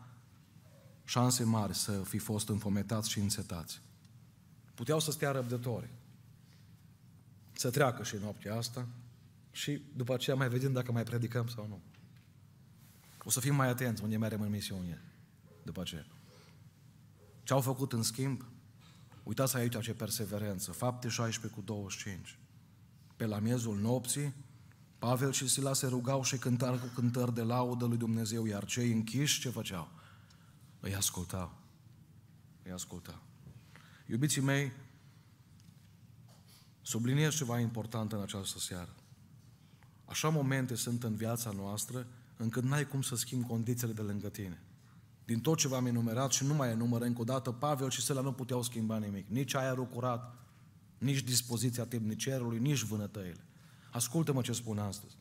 Speaker 1: șanse mari să fi fost înfometați și înțetați. Puteau să stea răbdători, să treacă și noaptea asta și după aceea mai vedem dacă mai predicăm sau nu. O să fim mai atenți unde mergem în misiune după ce. Ce au făcut în schimb? Uitați aici ce perseverență. Fapte 16 cu 25. Pe la miezul nopții, Pavel și Sila se rugau și cântau cu cântări de laudă lui Dumnezeu, iar cei închiși ce făceau? Îi ascultau. Îi ascultau. Iubiții mei, subliniez ceva important în această seară. Așa momente sunt în viața noastră încât n-ai cum să schimbi condițiile de lângă tine. Din tot ce v-am enumerat și nu mai enumără încă o dată, Pavel și Sela nu puteau schimba nimic. Nici aerul curat, nici dispoziția temnicerului, nici vânătăile. Ascultă-mă ce spun astăzi.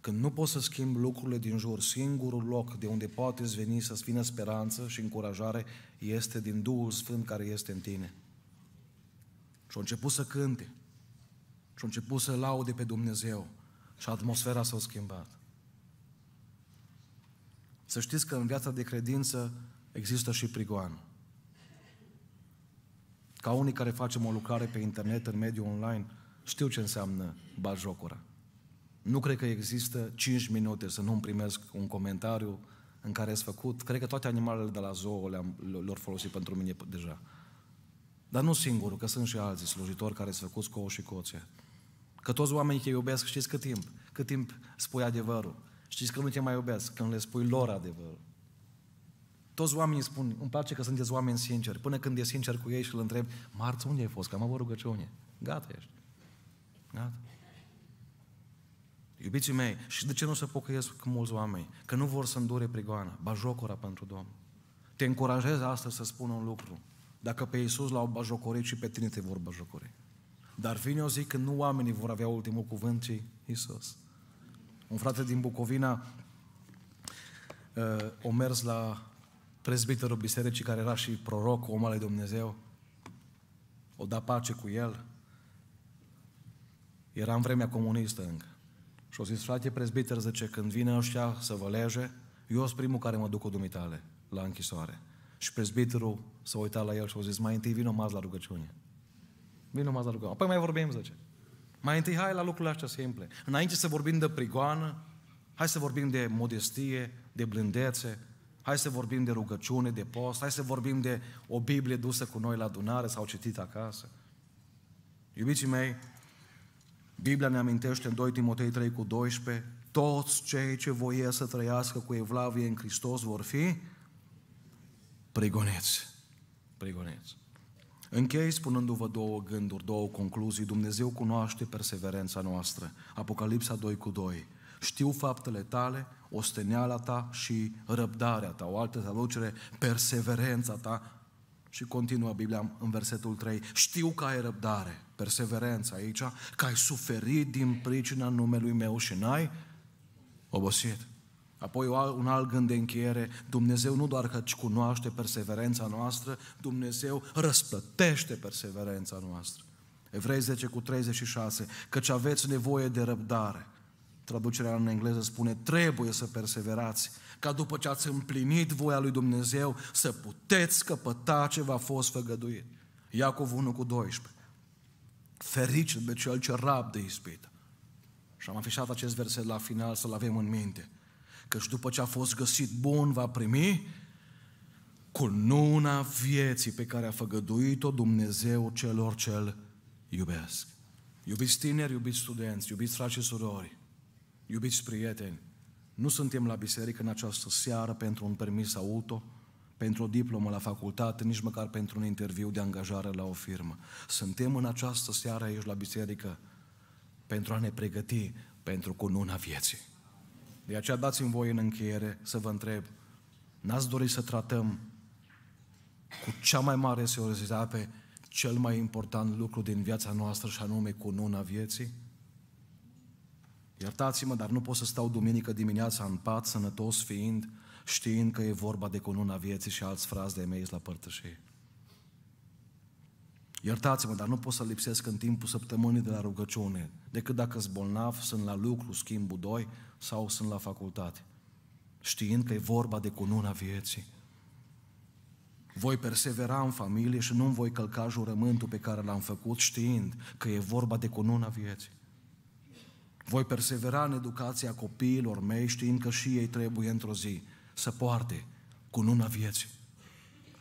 Speaker 1: Când nu poți să schimbi lucrurile din jur, singurul loc de unde poate veni să-ți vină speranță și încurajare este din Duhul Sfânt care este în tine. Și-a început să cânte. Și-a început să laude pe Dumnezeu. Și atmosfera s-a schimbat. Să știți că în viața de credință există și prigoană. Ca unii care facem o lucrare pe internet, în mediul online, știu ce înseamnă bajocura. Nu cred că există 5 minute să nu-mi primesc un comentariu în care ați făcut, cred că toate animalele de la zoo le-am, lor folosit pentru mine deja. Dar nu singurul, că sunt și alții slujitori care s-au făcut cu și coțe. Că toți oamenii te iubesc, știți cât timp? Cât timp spui adevărul. Știți că nu te mai iubesc când le spui lor adevărul. Toți oamenii spun, îmi place că sunteți oameni sinceri, până când e sincer cu ei și îl întreb, marți unde ai fost, că am avut rugăciune. Gata ești. Gata. Iubiții mei, și de ce nu se pocăiesc mulți oameni? Că nu vor să îndure prigoana, bajocora pentru Domnul. Te încurajez astăzi să spun un lucru. Dacă pe Iisus l-au bajocorit și pe tine te vor bajocori. Dar vine o zi când nu oamenii vor avea ultimul cuvânt, ci Iisus. Un frate din Bucovina uh, o mers la prezbiterul bisericii care era și proroc, om al lui Dumnezeu, o da pace cu el. Era în vremea comunistă încă. Și o zis, frate prezbiter, zice, când vine ăștia să vă lege, eu sunt primul care mă duc cu dumitale la închisoare. Și prezbiterul s-a uitat la el și a zis, mai întâi vină maz la rugăciune. Vină maz la rugăciune. Apoi mai vorbim, zice. Mai întâi, hai la lucrurile astea simple. Înainte să vorbim de prigoană, hai să vorbim de modestie, de blândețe, hai să vorbim de rugăciune, de post, hai să vorbim de o Biblie dusă cu noi la adunare sau citită acasă. Iubiții mei, Biblia ne amintește în 2 Timotei 3 cu 12, toți cei ce voie să trăiască cu evlavie în Hristos vor fi prigoneți. Prigoneți. Închei spunându-vă două gânduri, două concluzii. Dumnezeu cunoaște perseverența noastră. Apocalipsa 2 cu 2. Știu faptele tale, osteneala ta și răbdarea ta. O altă traducere, perseverența ta. Și continuă Biblia în versetul 3. Știu că ai răbdare, perseverența aici, că ai suferit din pricina numelui meu și n-ai obosit. Apoi un alt gând de încheiere, Dumnezeu nu doar că își cunoaște perseverența noastră, Dumnezeu răsplătește perseverența noastră. Evrei 10 cu 36, căci aveți nevoie de răbdare. Traducerea în engleză spune, trebuie să perseverați, ca după ce ați împlinit voia lui Dumnezeu, să puteți căpăta ce v-a fost făgăduit. Iacov 1 cu 12. Fericit de cel ce rab de ispită. Și am afișat acest verset la final să-l avem în minte căci după ce a fost găsit bun, va primi cununa vieții pe care a făgăduit-o Dumnezeu celor ce îl iubesc. Iubiți tineri, iubiți studenți, iubiți frați și surori, iubiți prieteni, nu suntem la biserică în această seară pentru un permis auto, pentru o diplomă la facultate, nici măcar pentru un interviu de angajare la o firmă. Suntem în această seară aici la biserică pentru a ne pregăti pentru cununa vieții. De aceea dați-mi voi în încheiere să vă întreb, n-ați dori să tratăm cu cea mai mare seriozitate cel mai important lucru din viața noastră și anume nuna vieții? Iertați-mă, dar nu pot să stau duminică dimineața în pat, sănătos fiind, știind că e vorba de cununa vieții și alți frați de mei la părtășie. Iertați-mă, dar nu pot să lipsesc în timpul săptămânii de la rugăciune, decât dacă sunt bolnav, sunt la lucru, schimbul doi, sau sunt la facultate, știind că e vorba de cununa vieții. Voi persevera în familie și nu voi călca jurământul pe care l-am făcut știind că e vorba de cununa vieții. Voi persevera în educația copiilor mei știind că și ei trebuie într-o zi să poarte cununa vieții.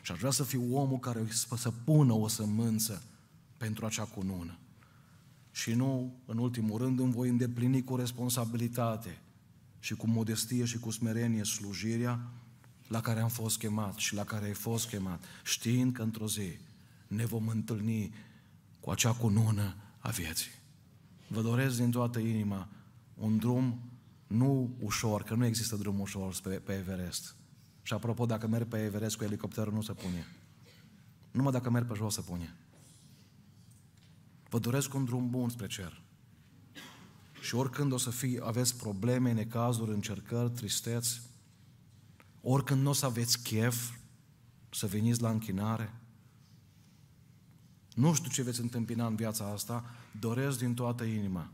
Speaker 1: Și aș vrea să fiu omul care să pună o sămânță pentru acea cunună. Și nu, în ultimul rând, îmi voi îndeplini cu responsabilitate și cu modestie și cu smerenie slujirea la care am fost chemat și la care ai fost chemat, știind că într-o zi ne vom întâlni cu acea cunună a vieții. Vă doresc din toată inima un drum nu ușor, că nu există drum ușor pe, pe Everest. Și apropo, dacă merg pe Everest cu elicopterul, nu se pune. Numai dacă merg pe jos se pune. Vă doresc un drum bun spre cer. Și oricând o să fii, aveți probleme, necazuri, încercări, tristeți, oricând nu o să aveți chef să veniți la închinare, nu știu ce veți întâmpina în viața asta, doresc din toată inima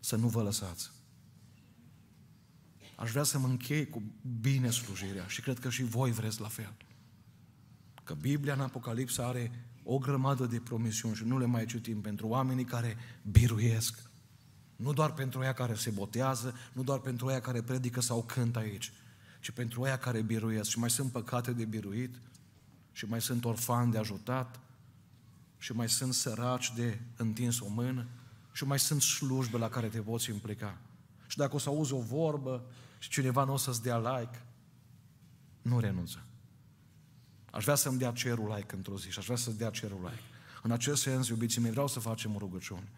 Speaker 1: să nu vă lăsați. Aș vrea să mă închei cu bine slujirea și cred că și voi vreți la fel. Că Biblia în Apocalipsă are o grămadă de promisiuni și nu le mai citim pentru oamenii care biruiesc, nu doar pentru aia care se botează, nu doar pentru aia care predică sau cântă aici, ci pentru aia care biruiesc. Și mai sunt păcate de biruit, și mai sunt orfani de ajutat, și mai sunt săraci de întins o mână, și mai sunt slujbe la care te poți implica. Și dacă o să auzi o vorbă și cineva nu o să-ți dea like, nu renunță. Aș vrea să-mi dea cerul like într-o zi și aș vrea să-ți dea cerul like. În acest sens, iubiții mei, vreau să facem o rugăciune.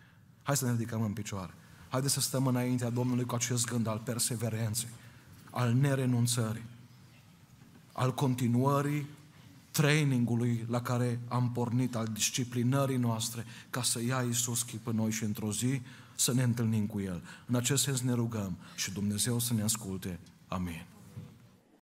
Speaker 1: Hai să ne ridicăm în picioare. Haideți să stăm înaintea Domnului cu acest gând al perseverenței, al nerenunțării, al continuării trainingului la care am pornit, al disciplinării noastre, ca să ia Iisus chip în noi și într-o zi să ne întâlnim cu El. În acest sens ne rugăm și Dumnezeu să ne asculte. Amin.